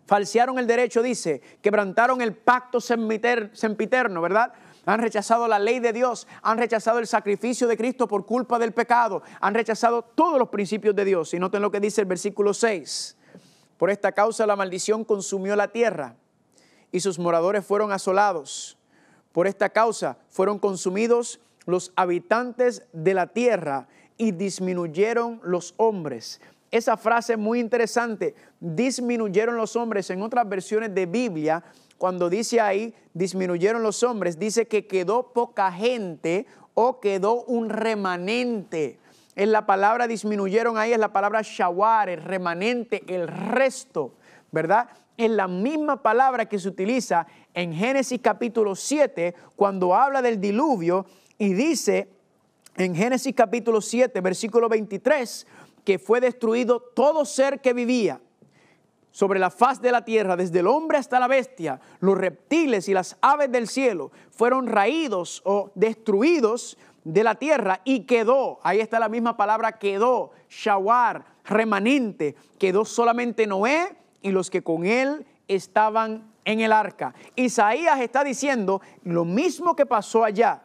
falsearon el derecho, dice, quebrantaron el pacto sempiterno, ¿verdad? Han rechazado la ley de Dios, han rechazado el sacrificio de Cristo por culpa del pecado, han rechazado todos los principios de Dios. Y noten lo que dice el versículo 6. Por esta causa la maldición consumió la tierra y sus moradores fueron asolados. Por esta causa fueron consumidos los habitantes de la tierra y disminuyeron los hombres esa frase muy interesante, disminuyeron los hombres, en otras versiones de Biblia, cuando dice ahí, disminuyeron los hombres, dice que quedó poca gente o quedó un remanente. En la palabra disminuyeron ahí, es la palabra shawar, el remanente, el resto, ¿verdad? Es la misma palabra que se utiliza en Génesis capítulo 7, cuando habla del diluvio y dice en Génesis capítulo 7, versículo 23, que fue destruido todo ser que vivía sobre la faz de la tierra, desde el hombre hasta la bestia, los reptiles y las aves del cielo fueron raídos o destruidos de la tierra y quedó, ahí está la misma palabra, quedó, shawar, remanente, quedó solamente Noé y los que con él estaban en el arca. Isaías está diciendo lo mismo que pasó allá.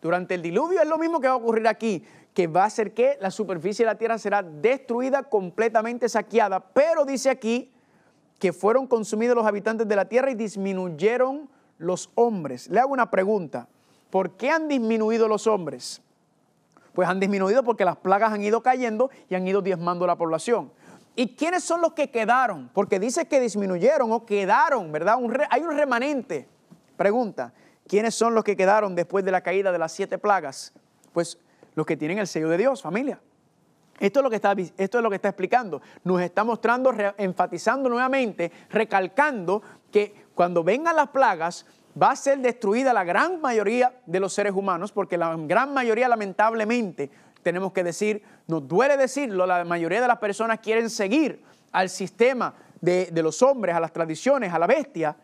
Durante el diluvio es lo mismo que va a ocurrir aquí que va a ser que la superficie de la tierra será destruida, completamente saqueada. Pero dice aquí que fueron consumidos los habitantes de la tierra y disminuyeron los hombres. Le hago una pregunta. ¿Por qué han disminuido los hombres? Pues han disminuido porque las plagas han ido cayendo y han ido diezmando la población. ¿Y quiénes son los que quedaron? Porque dice que disminuyeron o quedaron, ¿verdad? hay un remanente. Pregunta, ¿quiénes son los que quedaron después de la caída de las siete plagas? Pues los que tienen el sello de Dios, familia. Esto es, lo que está, esto es lo que está explicando. Nos está mostrando, enfatizando nuevamente, recalcando que cuando vengan las plagas, va a ser destruida la gran mayoría de los seres humanos, porque la gran mayoría, lamentablemente, tenemos que decir, nos duele decirlo, la mayoría de las personas quieren seguir al sistema de los hombres, a las tradiciones, a la bestia,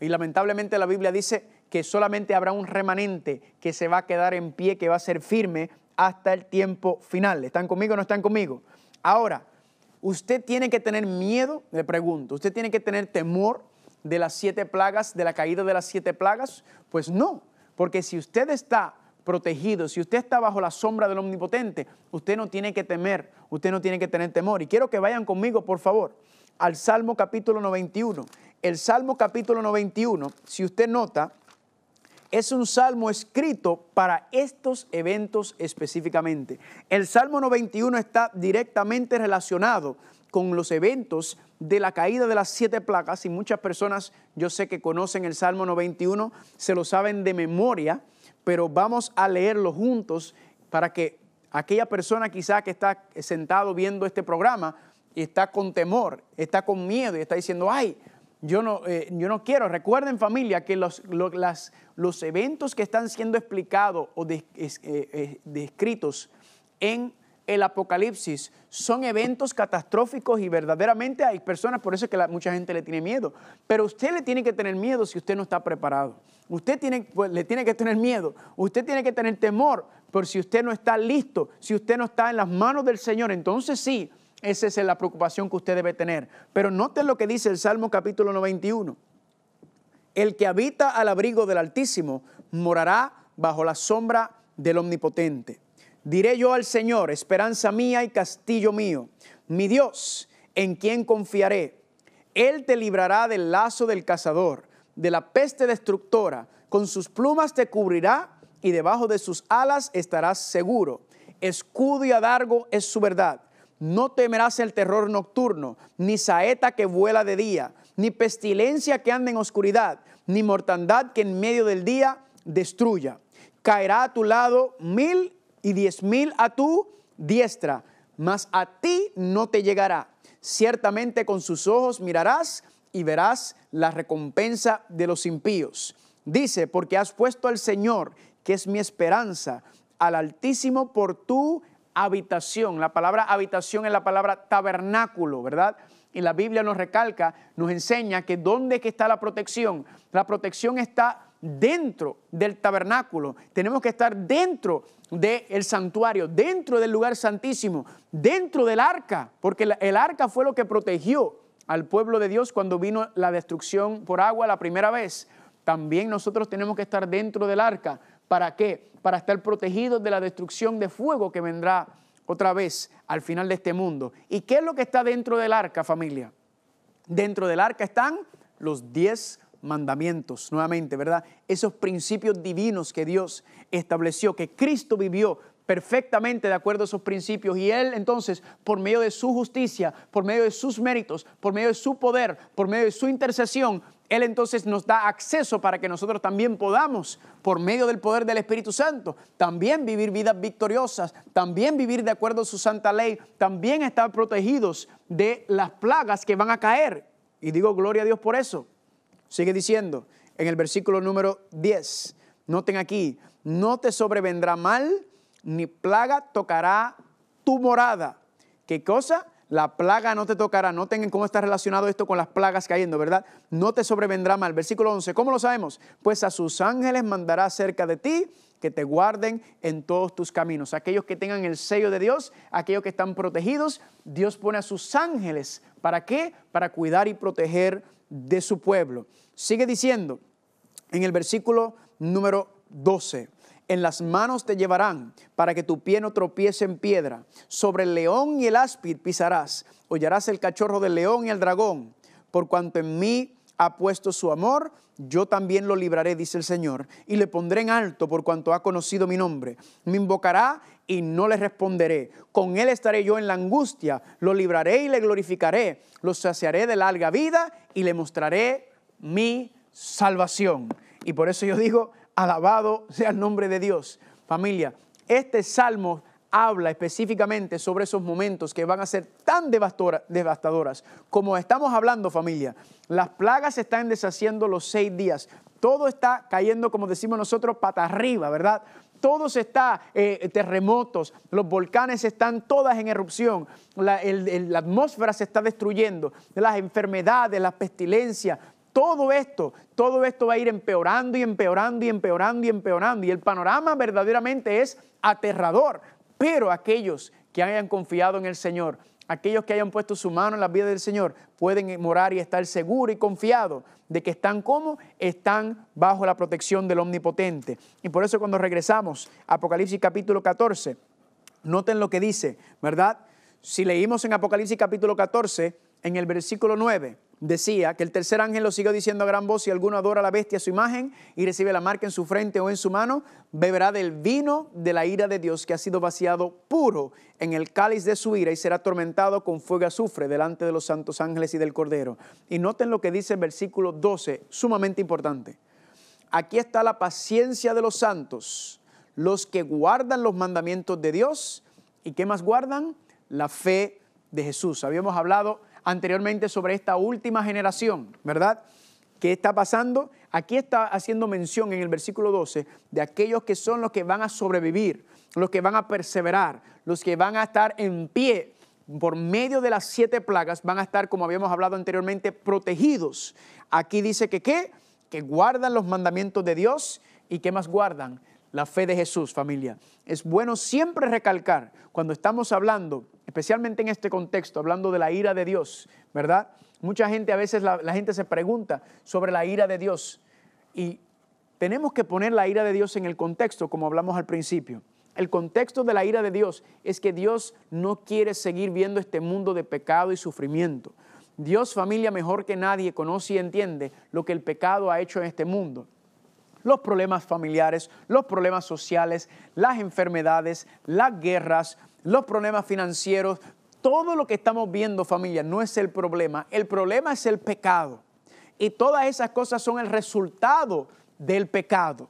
y lamentablemente la Biblia dice que solamente habrá un remanente que se va a quedar en pie, que va a ser firme hasta el tiempo final. ¿Están conmigo o no están conmigo? Ahora, usted tiene que tener miedo, le pregunto, usted tiene que tener temor de las siete plagas, de la caída de las siete plagas. Pues no, porque si usted está protegido, si usted está bajo la sombra del Omnipotente, usted no tiene que temer, usted no tiene que tener temor. Y quiero que vayan conmigo, por favor, al Salmo capítulo 91. El Salmo capítulo 91, si usted nota, es un salmo escrito para estos eventos específicamente. El Salmo 91 está directamente relacionado con los eventos de la caída de las siete placas y muchas personas yo sé que conocen el Salmo 91, se lo saben de memoria, pero vamos a leerlo juntos para que aquella persona quizá que está sentado viendo este programa y está con temor, está con miedo y está diciendo, ay, yo no, eh, yo no quiero, recuerden familia, que los, los eventos que están siendo explicados o eh, eh, descritos en el Apocalipsis son eventos catastróficos y verdaderamente hay personas, por eso es que mucha gente le tiene miedo. Pero usted le tiene que tener miedo si usted no está preparado. Usted tiene, pues, le tiene que tener miedo, usted tiene que tener temor, por si usted no está listo, si usted no está en las manos del Señor, entonces sí, esa es la preocupación que usted debe tener. Pero note lo que dice el Salmo capítulo 91. El que habita al abrigo del Altísimo morará bajo la sombra del Omnipotente. Diré yo al Señor, esperanza mía y castillo mío, mi Dios, en quien confiaré. Él te librará del lazo del cazador, de la peste destructora. Con sus plumas te cubrirá y debajo de sus alas estarás seguro. Escudo y adargo es su verdad no temerás el terror nocturno, ni saeta que vuela de día, ni pestilencia que ande en oscuridad, ni mortandad que en medio del día destruya. Caerá a tu lado mil y diez mil a tu diestra, mas a ti no te llegará. Ciertamente con sus ojos mirarás y verás la recompensa de los impíos. Dice, porque has puesto al Señor, que es mi esperanza, al Altísimo por tu habitación. La palabra habitación es la palabra tabernáculo, ¿verdad? Y la Biblia nos recalca, nos enseña que dónde que está la protección. La protección está dentro del tabernáculo. Tenemos que estar dentro del santuario, dentro del lugar santísimo, dentro del arca, porque el arca fue lo que protegió al pueblo de Dios cuando vino la destrucción por agua la primera vez. También nosotros tenemos que estar dentro del arca ¿Para qué? Para estar protegidos de la destrucción de fuego que vendrá otra vez al final de este mundo. ¿Y qué es lo que está dentro del arca, familia? Dentro del arca están los diez mandamientos, nuevamente, ¿verdad? Esos principios divinos que Dios estableció, que Cristo vivió perfectamente de acuerdo a esos principios y Él entonces, por medio de su justicia, por medio de sus méritos, por medio de su poder, por medio de su intercesión, él entonces nos da acceso para que nosotros también podamos, por medio del poder del Espíritu Santo, también vivir vidas victoriosas, también vivir de acuerdo a su santa ley, también estar protegidos de las plagas que van a caer. Y digo gloria a Dios por eso. Sigue diciendo en el versículo número 10, noten aquí, no te sobrevendrá mal, ni plaga tocará tu morada. ¿Qué cosa? la plaga no te tocará. Noten cómo está relacionado esto con las plagas cayendo, ¿verdad? No te sobrevendrá mal. Versículo 11, ¿cómo lo sabemos? Pues a sus ángeles mandará cerca de ti que te guarden en todos tus caminos. Aquellos que tengan el sello de Dios, aquellos que están protegidos, Dios pone a sus ángeles. ¿Para qué? Para cuidar y proteger de su pueblo. Sigue diciendo en el versículo número 12 en las manos te llevarán, para que tu pie no tropiece en piedra. Sobre el león y el áspid pisarás, hollarás el cachorro del león y el dragón. Por cuanto en mí ha puesto su amor, yo también lo libraré, dice el Señor, y le pondré en alto por cuanto ha conocido mi nombre. Me invocará y no le responderé. Con él estaré yo en la angustia, lo libraré y le glorificaré, lo saciaré de larga vida y le mostraré mi salvación. Y por eso yo digo, Alabado sea el nombre de Dios. Familia, este salmo habla específicamente sobre esos momentos que van a ser tan devastadoras como estamos hablando familia. Las plagas se están deshaciendo los seis días. Todo está cayendo, como decimos nosotros, pata arriba, ¿verdad? Todo se está, eh, terremotos, los volcanes están todas en erupción, la, la atmósfera se está destruyendo, las enfermedades, las pestilencias, todo esto, todo esto va a ir empeorando y empeorando y empeorando y empeorando. Y el panorama verdaderamente es aterrador. Pero aquellos que hayan confiado en el Señor, aquellos que hayan puesto su mano en la vida del Señor, pueden morar y estar seguros y confiados de que están como están bajo la protección del Omnipotente. Y por eso cuando regresamos, a Apocalipsis capítulo 14, noten lo que dice, ¿verdad? Si leímos en Apocalipsis capítulo 14, en el versículo 9, decía que el tercer ángel lo sigue diciendo a gran voz, si alguno adora a la bestia a su imagen y recibe la marca en su frente o en su mano, beberá del vino de la ira de Dios que ha sido vaciado puro en el cáliz de su ira y será atormentado con fuego azufre delante de los santos ángeles y del Cordero. Y noten lo que dice el versículo 12, sumamente importante. Aquí está la paciencia de los santos, los que guardan los mandamientos de Dios y qué más guardan? La fe de Jesús. Habíamos hablado anteriormente sobre esta última generación, ¿verdad? ¿Qué está pasando? Aquí está haciendo mención en el versículo 12 de aquellos que son los que van a sobrevivir, los que van a perseverar, los que van a estar en pie por medio de las siete plagas, van a estar, como habíamos hablado anteriormente, protegidos. Aquí dice que qué? Que guardan los mandamientos de Dios y que más guardan? La fe de Jesús, familia. Es bueno siempre recalcar cuando estamos hablando especialmente en este contexto, hablando de la ira de Dios, ¿verdad? Mucha gente a veces la, gente se pregunta sobre la ira de Dios y tenemos que poner la ira de Dios en el contexto, como hablamos al principio. El contexto de la ira de Dios es que Dios no quiere seguir viendo este mundo de pecado y sufrimiento. Dios familia mejor que nadie conoce y entiende lo que el pecado ha hecho en este mundo los problemas familiares, los problemas sociales, las enfermedades, las guerras, los problemas financieros. Todo lo que estamos viendo familia no es el problema, el problema es el pecado. Y todas esas cosas son el resultado del pecado.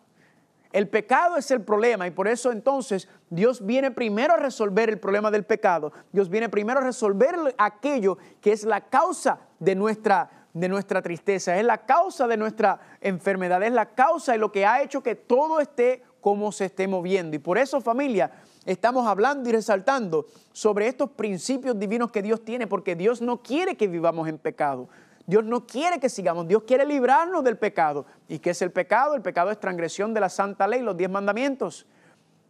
El pecado es el problema y por eso entonces Dios viene primero a resolver el problema del pecado. Dios viene primero a resolver aquello que es la causa de nuestra de nuestra tristeza, es la causa de nuestra enfermedad, es la causa de lo que ha hecho que todo esté como se esté moviendo. Y por eso familia, estamos hablando y resaltando sobre estos principios divinos que Dios tiene, porque Dios no quiere que vivamos en pecado. Dios no quiere que sigamos, Dios quiere librarnos del pecado. ¿Y qué es el pecado? El pecado es transgresión de la santa ley, los diez mandamientos.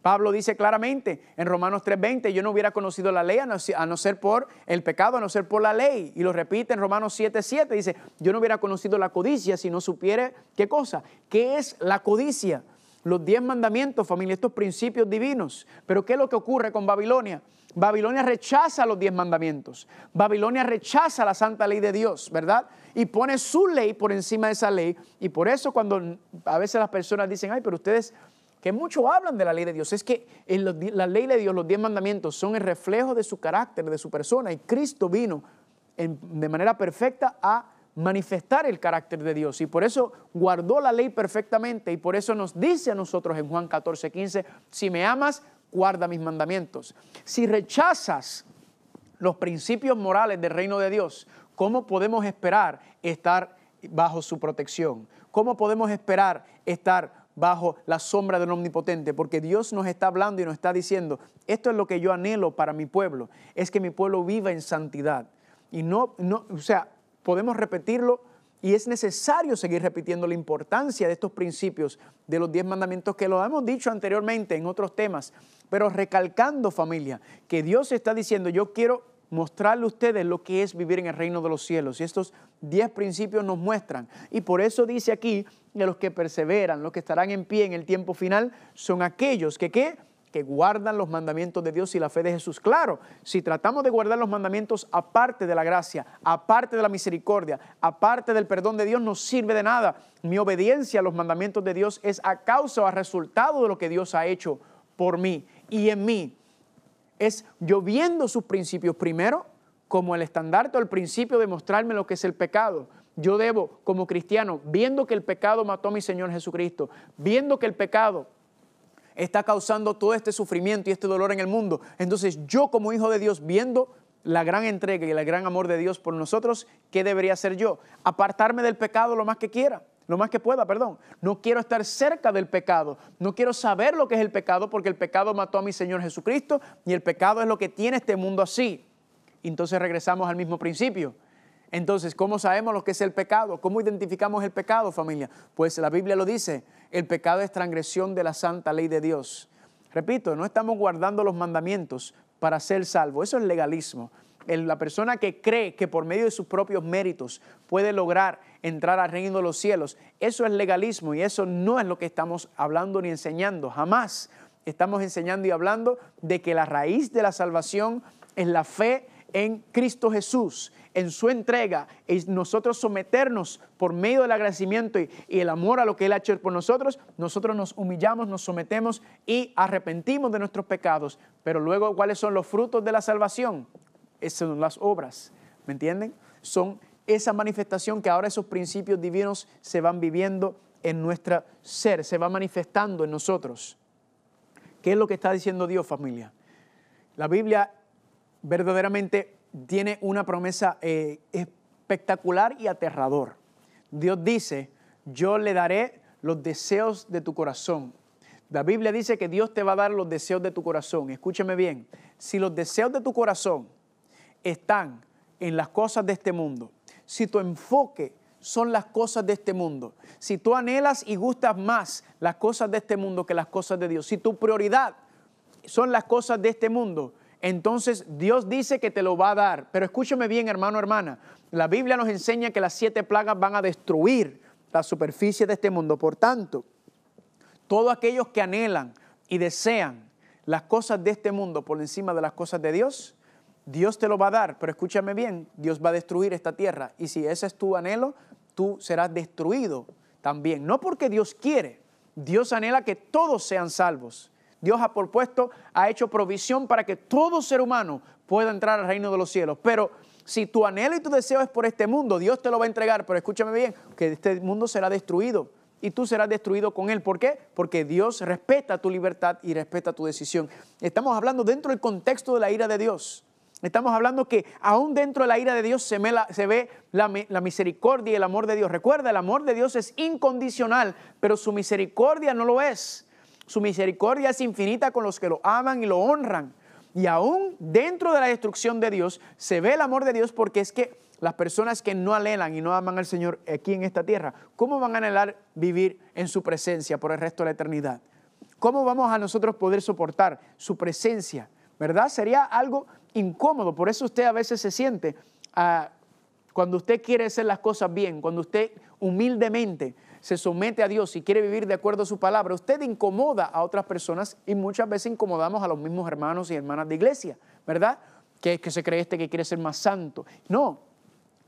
Pablo dice claramente en Romanos 3:20, yo no hubiera conocido la ley a no, ser por el pecado, a no ser por la ley. Y lo repite en Romanos 7:7, dice, yo no hubiera conocido la codicia si no supiera qué cosa, qué es la codicia. Los diez mandamientos, familia, estos principios divinos. Pero ¿qué es lo que ocurre con Babilonia? Babilonia rechaza los diez mandamientos. Babilonia rechaza la santa ley de Dios, ¿verdad? Y pone su ley por encima de esa ley. Y por eso cuando a veces las personas dicen, ay, pero ustedes que muchos hablan de la ley de Dios, es que la ley de Dios, los diez mandamientos, son el reflejo de su carácter, de su persona, y Cristo vino de manera perfecta a manifestar el carácter de Dios. Y por eso guardó la ley perfectamente y por eso nos dice a nosotros en Juan 14, 15, si me amas, guarda mis mandamientos. Si rechazas los principios morales del reino de Dios, ¿cómo podemos esperar estar bajo su protección? ¿Cómo podemos esperar estar bajo la sombra del Omnipotente, porque Dios nos está hablando y nos está diciendo, esto es lo que yo anhelo para mi pueblo, es que mi pueblo viva en santidad. Y no, no o sea, podemos repetirlo y es necesario seguir repitiendo la importancia de estos principios de los diez mandamientos que lo hemos dicho anteriormente en otros temas, pero recalcando familia, que Dios está diciendo, yo quiero mostrarle a ustedes lo que es vivir en el reino de los cielos. Y estos diez principios nos muestran. Y por eso dice aquí que los que perseveran, los que estarán en pie en el tiempo final, son aquellos que qué? que guardan los mandamientos de Dios y la fe de Jesús. Claro, si tratamos de guardar los mandamientos aparte de la gracia, aparte de la misericordia, aparte del perdón de Dios, no sirve de nada. Mi obediencia a los mandamientos de Dios es a causa o a resultado de lo que Dios ha hecho por mí y en mí es yo viendo sus principios primero como el estandarte o el principio de mostrarme lo que es el pecado. Yo debo, como cristiano, viendo que el pecado mató a mi Señor Jesucristo, viendo que el pecado está causando todo este sufrimiento y este dolor en el mundo. Entonces yo como hijo de Dios, viendo la gran entrega y el gran amor de Dios por nosotros, ¿qué debería hacer yo? Apartarme del pecado lo más que quiera lo más que pueda, perdón. No quiero estar cerca del pecado, no quiero saber lo que es el pecado porque el pecado mató a mi Señor Jesucristo y el pecado es lo que tiene este mundo así. Entonces regresamos al mismo principio. Entonces, ¿cómo sabemos lo que es el pecado? ¿Cómo identificamos el pecado, familia? Pues la Biblia lo dice, el pecado es transgresión de la santa ley de Dios. Repito, no estamos guardando los mandamientos para ser salvos, eso es legalismo la persona que cree que por medio de sus propios méritos puede lograr entrar al reino de los cielos, eso es legalismo y eso no es lo que estamos hablando ni enseñando, jamás. Estamos enseñando y hablando de que la raíz de la salvación es la fe en Cristo Jesús, en su entrega, y nosotros someternos por medio del agradecimiento y, el amor a lo que Él ha hecho por nosotros, nosotros nos humillamos, nos sometemos y arrepentimos de nuestros pecados. Pero luego, ¿cuáles son los frutos de la salvación? Esas son las obras, ¿me entienden? Son esa manifestación que ahora esos principios divinos se van viviendo en nuestro ser, se va manifestando en nosotros. ¿Qué es lo que está diciendo Dios, familia? La Biblia verdaderamente tiene una promesa eh, espectacular y aterrador. Dios dice, yo le daré los deseos de tu corazón. La Biblia dice que Dios te va a dar los deseos de tu corazón. Escúchame bien, si los deseos de tu corazón están en las cosas de este mundo, si tu enfoque son las cosas de este mundo, si tú anhelas y gustas más las cosas de este mundo que las cosas de Dios, si tu prioridad son las cosas de este mundo, entonces Dios dice que te lo va a dar. Pero escúchame bien, hermano, hermana. La Biblia nos enseña que las siete plagas van a destruir la superficie de este mundo. Por tanto, todos aquellos que anhelan y desean las cosas de este mundo por encima de las cosas de Dios, Dios te lo va a dar, pero escúchame bien, Dios va a destruir esta tierra. Y si ese es tu anhelo, tú serás destruido también. No porque Dios quiere, Dios anhela que todos sean salvos. Dios ha propuesto, ha hecho provisión para que todo ser humano pueda entrar al reino de los cielos. Pero si tu anhelo y tu deseo es por este mundo, Dios te lo va a entregar, pero escúchame bien, que este mundo será destruido y tú serás destruido con él. ¿Por qué? Porque Dios respeta tu libertad y respeta tu decisión. Estamos hablando dentro del contexto de la ira de Dios. Estamos hablando que aún dentro de la ira de Dios se, ve la, la, misericordia y el amor de Dios. Recuerda, el amor de Dios es incondicional, pero su misericordia no lo es. Su misericordia es infinita con los que lo aman y lo honran. Y aún dentro de la destrucción de Dios se ve el amor de Dios porque es que las personas que no anhelan y no aman al Señor aquí en esta tierra, ¿cómo van a anhelar vivir en su presencia por el resto de la eternidad? ¿Cómo vamos a nosotros poder soportar su presencia? ¿verdad? Sería algo incómodo, por eso usted a veces se siente, ah, cuando usted quiere hacer las cosas bien, cuando usted humildemente se somete a Dios y quiere vivir de acuerdo a su palabra, usted incomoda a otras personas y muchas veces incomodamos a los mismos hermanos y hermanas de iglesia, ¿verdad? Que es que se cree este que quiere ser más santo. No,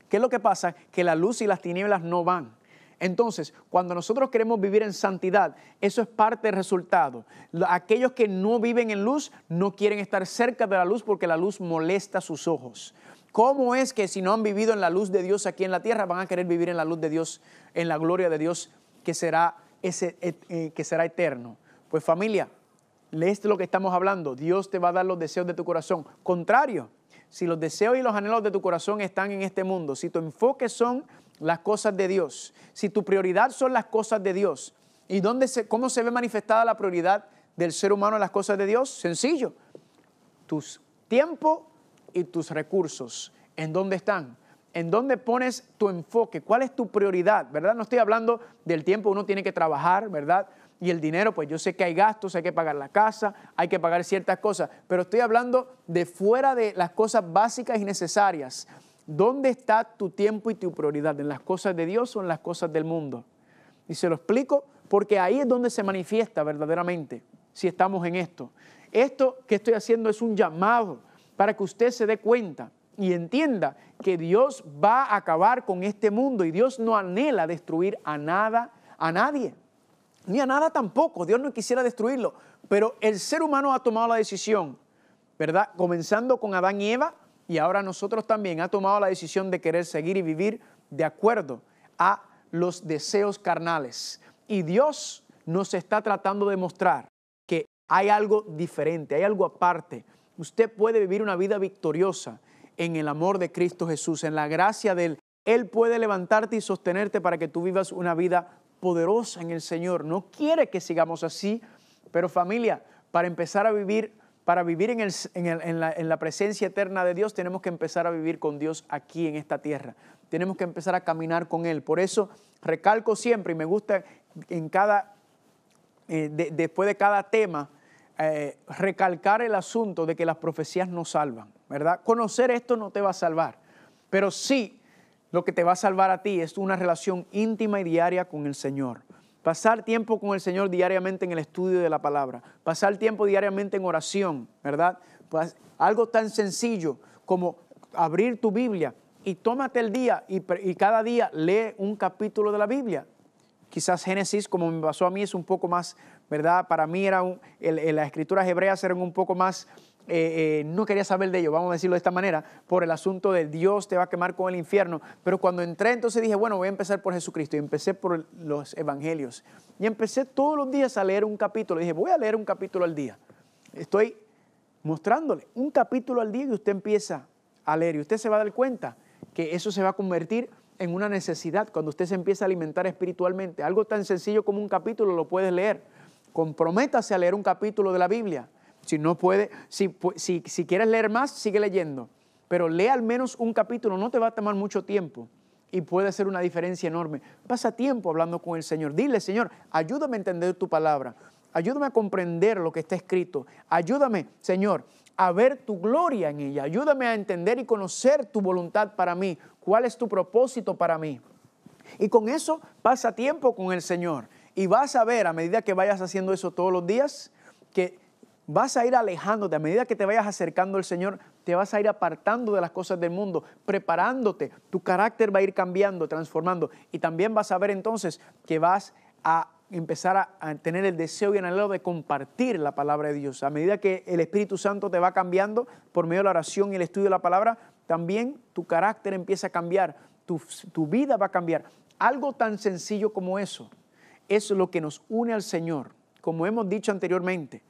¿qué es lo que pasa? Que la luz y las tinieblas no van. Entonces, cuando nosotros queremos vivir en santidad, eso es parte del resultado. Aquellos que no viven en luz no quieren estar cerca de la luz porque la luz molesta sus ojos. ¿Cómo es que si no han vivido en la luz de Dios aquí en la tierra, van a querer vivir en la luz de Dios, en la gloria de Dios que será, ese, eh, eh, que será eterno? Pues familia, lees lo que estamos hablando. Dios te va a dar los deseos de tu corazón. Contrario, si los deseos y los anhelos de tu corazón están en este mundo, si tu enfoque son las cosas de Dios, si tu prioridad son las cosas de Dios, ¿y dónde cómo se ve manifestada la prioridad del ser humano en las cosas de Dios? Sencillo, tus tiempo y tus recursos, ¿en dónde están? ¿En dónde pones tu enfoque? ¿Cuál es tu prioridad? ¿Verdad? No estoy hablando del tiempo, uno tiene que trabajar, ¿verdad? y el dinero, pues yo sé que hay gastos, hay que pagar la casa, hay que pagar ciertas cosas, pero estoy hablando de fuera de las cosas básicas y necesarias. ¿Dónde está tu tiempo y tu prioridad? ¿En las cosas de Dios o en las cosas del mundo? Y se lo explico porque ahí es donde se manifiesta verdaderamente si estamos en esto. Esto que estoy haciendo es un llamado para que usted se dé cuenta y entienda que Dios va a acabar con este mundo y Dios no anhela destruir a nada, a nadie ni a nada tampoco. Dios no quisiera destruirlo, pero el ser humano ha tomado la decisión, ¿verdad? Comenzando con Adán y Eva y ahora nosotros también ha tomado la decisión de querer seguir y vivir de acuerdo a los deseos carnales. Y Dios nos está tratando de mostrar que hay algo diferente, hay algo aparte. Usted puede vivir una vida victoriosa en el amor de Cristo Jesús, en la gracia de Él. Él puede levantarte y sostenerte para que tú vivas una vida poderosa en el Señor. No quiere que sigamos así, pero familia, para empezar a vivir, para vivir en, la, presencia eterna de Dios, tenemos que empezar a vivir con Dios aquí en esta tierra. Tenemos que empezar a caminar con Él. Por eso recalco siempre, y me gusta en cada, eh, después de cada tema, eh, recalcar el asunto de que las profecías no salvan, ¿verdad? Conocer esto no te va a salvar, pero sí lo que te va a salvar a ti es una relación íntima y diaria con el Señor. Pasar tiempo con el Señor diariamente en el estudio de la palabra. Pasar tiempo diariamente en oración, ¿verdad? algo tan sencillo como abrir tu Biblia y tómate el día y, cada día lee un capítulo de la Biblia. Quizás Génesis, como me pasó a mí, es un poco más, ¿verdad? Para mí era las escrituras hebreas eran un poco más eh, eh, no quería saber de ello, vamos a decirlo de esta manera, por el asunto de Dios te va a quemar con el infierno. Pero cuando entré, entonces dije, bueno, voy a empezar por Jesucristo y empecé por los evangelios. Y empecé todos los días a leer un capítulo. Y dije, voy a leer un capítulo al día. Estoy mostrándole un capítulo al día y usted empieza a leer y usted se va a dar cuenta que eso se va a convertir en una necesidad cuando usted se empieza a alimentar espiritualmente. Algo tan sencillo como un capítulo lo puedes leer. Comprométase a leer un capítulo de la Biblia si no puede, si, quieres leer más, sigue leyendo. Pero lee al menos un capítulo, no te va a tomar mucho tiempo y puede hacer una diferencia enorme. Pasa tiempo hablando con el Señor. Dile, Señor, ayúdame a entender tu palabra. Ayúdame a comprender lo que está escrito. Ayúdame, Señor, a ver tu gloria en ella. Ayúdame a entender y conocer tu voluntad para mí. ¿Cuál es tu propósito para mí? Y con eso pasa tiempo con el Señor. Y vas a ver a medida que vayas haciendo eso todos los días, que vas a ir alejándote. A medida que te vayas acercando al Señor, te vas a ir apartando de las cosas del mundo, preparándote. Tu carácter va a ir cambiando, transformando. Y también vas a ver entonces que vas a empezar a, tener el deseo y el anhelo de compartir la palabra de Dios. A medida que el Espíritu Santo te va cambiando por medio de la oración y el estudio de la palabra, también tu carácter empieza a cambiar, tu, tu vida va a cambiar. Algo tan sencillo como eso es lo que nos une al Señor. Como hemos dicho anteriormente,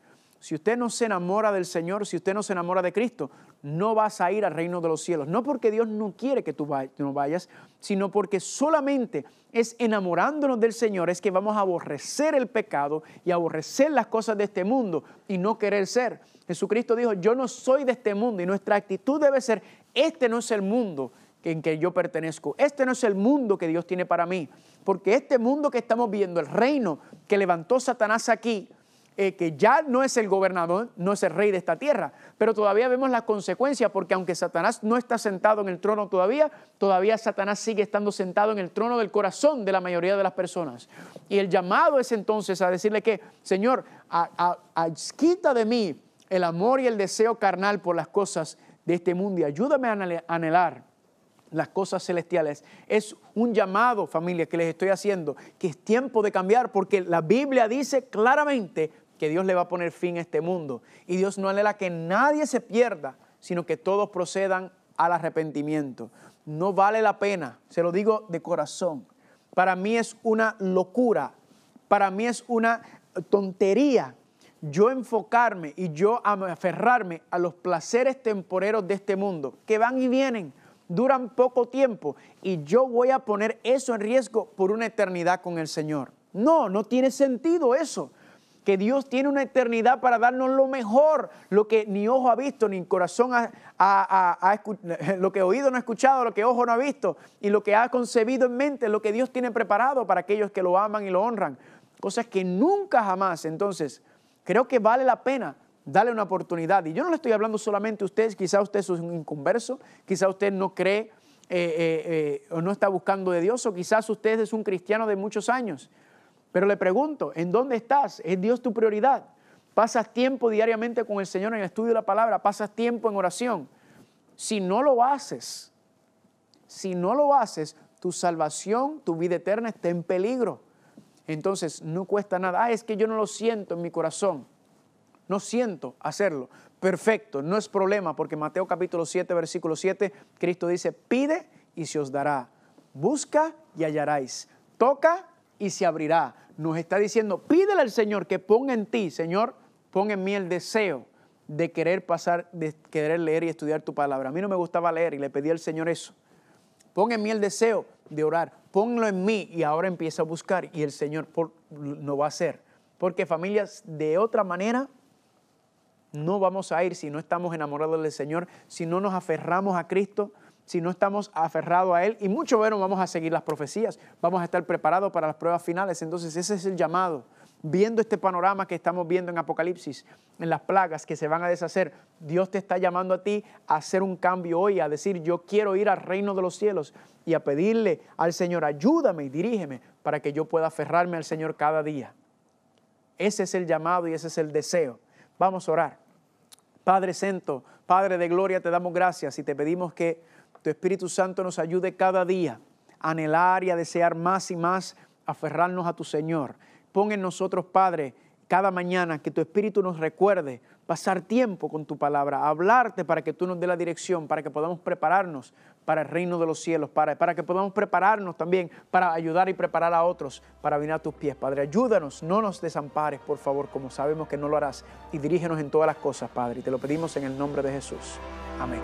si usted no se enamora del Señor, si usted no se enamora de Cristo, no vas a ir al reino de los cielos. No porque Dios no quiere que tú no vayas, sino porque solamente es enamorándonos del Señor es que vamos a aborrecer el pecado y aborrecer las cosas de este mundo y no querer ser. Jesucristo dijo, yo no soy de este mundo y nuestra actitud debe ser, este no es el mundo en que yo pertenezco. Este no es el mundo que Dios tiene para mí, porque este mundo que estamos viendo, el reino que levantó Satanás aquí, eh, que ya no es el gobernador, no es el rey de esta tierra. Pero todavía vemos las consecuencias, porque aunque Satanás no está sentado en el trono todavía, todavía Satanás sigue estando sentado en el trono del corazón de la mayoría de las personas. Y el llamado es entonces a decirle que, Señor, quita de mí el amor y el deseo carnal por las cosas de este mundo y ayúdame a anhelar las cosas celestiales. Es un llamado, familia, que les estoy haciendo, que es tiempo de cambiar, porque la Biblia dice claramente, que Dios le va a poner fin a este mundo. Y Dios no anhela que nadie se pierda, sino que todos procedan al arrepentimiento. No vale la pena, se lo digo de corazón. Para mí es una locura, para mí es una tontería yo enfocarme y yo aferrarme a los placeres temporeros de este mundo, que van y vienen, duran poco tiempo, y yo voy a poner eso en riesgo por una eternidad con el Señor. No, no tiene sentido eso que Dios tiene una eternidad para darnos lo mejor, lo que ni ojo ha visto, ni corazón ha, lo que oído no ha escuchado, lo que ojo no ha visto, y lo que ha concebido en mente, lo que Dios tiene preparado para aquellos que lo aman y lo honran. Cosas que nunca jamás, entonces, creo que vale la pena darle una oportunidad. Y yo no le estoy hablando solamente a ustedes, quizá usted es un inconverso, quizá usted no cree eh, eh, eh, o no está buscando de Dios, o quizás usted es un cristiano de muchos años pero le pregunto, ¿en dónde estás? ¿Es Dios tu prioridad? ¿Pasas tiempo diariamente con el Señor en el estudio de la palabra? ¿Pasas tiempo en oración? Si no lo haces, si no lo haces, tu salvación, tu vida eterna está en peligro. Entonces no cuesta nada. Ah, es que yo no lo siento en mi corazón. No siento hacerlo. Perfecto, no es problema porque Mateo capítulo 7, versículo 7, Cristo dice, pide y se os dará. Busca y hallaréis. Toca y se abrirá. Nos está diciendo, pídele al Señor que ponga en ti, Señor, ponga en mí el deseo de querer pasar, de querer leer y estudiar tu palabra. A mí no me gustaba leer y le pedí al Señor eso. Pon en mí el deseo de orar, ponlo en mí y ahora empieza a buscar y el Señor no va a hacer. Porque familias, de otra manera no vamos a ir si no estamos enamorados del Señor, si no nos aferramos a Cristo, si no estamos aferrados a Él. Y mucho menos vamos a seguir las profecías, vamos a estar preparados para las pruebas finales. Entonces ese es el llamado. Viendo este panorama que estamos viendo en Apocalipsis, en las plagas que se van a deshacer, Dios te está llamando a ti a hacer un cambio hoy, a decir, yo quiero ir al reino de los cielos y a pedirle al Señor, ayúdame y dirígeme para que yo pueda aferrarme al Señor cada día. Ese es el llamado y ese es el deseo. Vamos a orar. Padre Santo, Padre de Gloria, te damos gracias y te pedimos que tu Espíritu Santo nos ayude cada día a anhelar y a desear más y más aferrarnos a tu Señor. Pon en nosotros, Padre, cada mañana que tu Espíritu nos recuerde pasar tiempo con tu palabra, hablarte para que tú nos dé la dirección, para que podamos prepararnos para el reino de los cielos, para, para que podamos prepararnos también para ayudar y preparar a otros para venir a tus pies. Padre, ayúdanos, no nos desampares, por favor, como sabemos que no lo harás, y dirígenos en todas las cosas, Padre. Y te lo pedimos en el nombre de Jesús. Amén.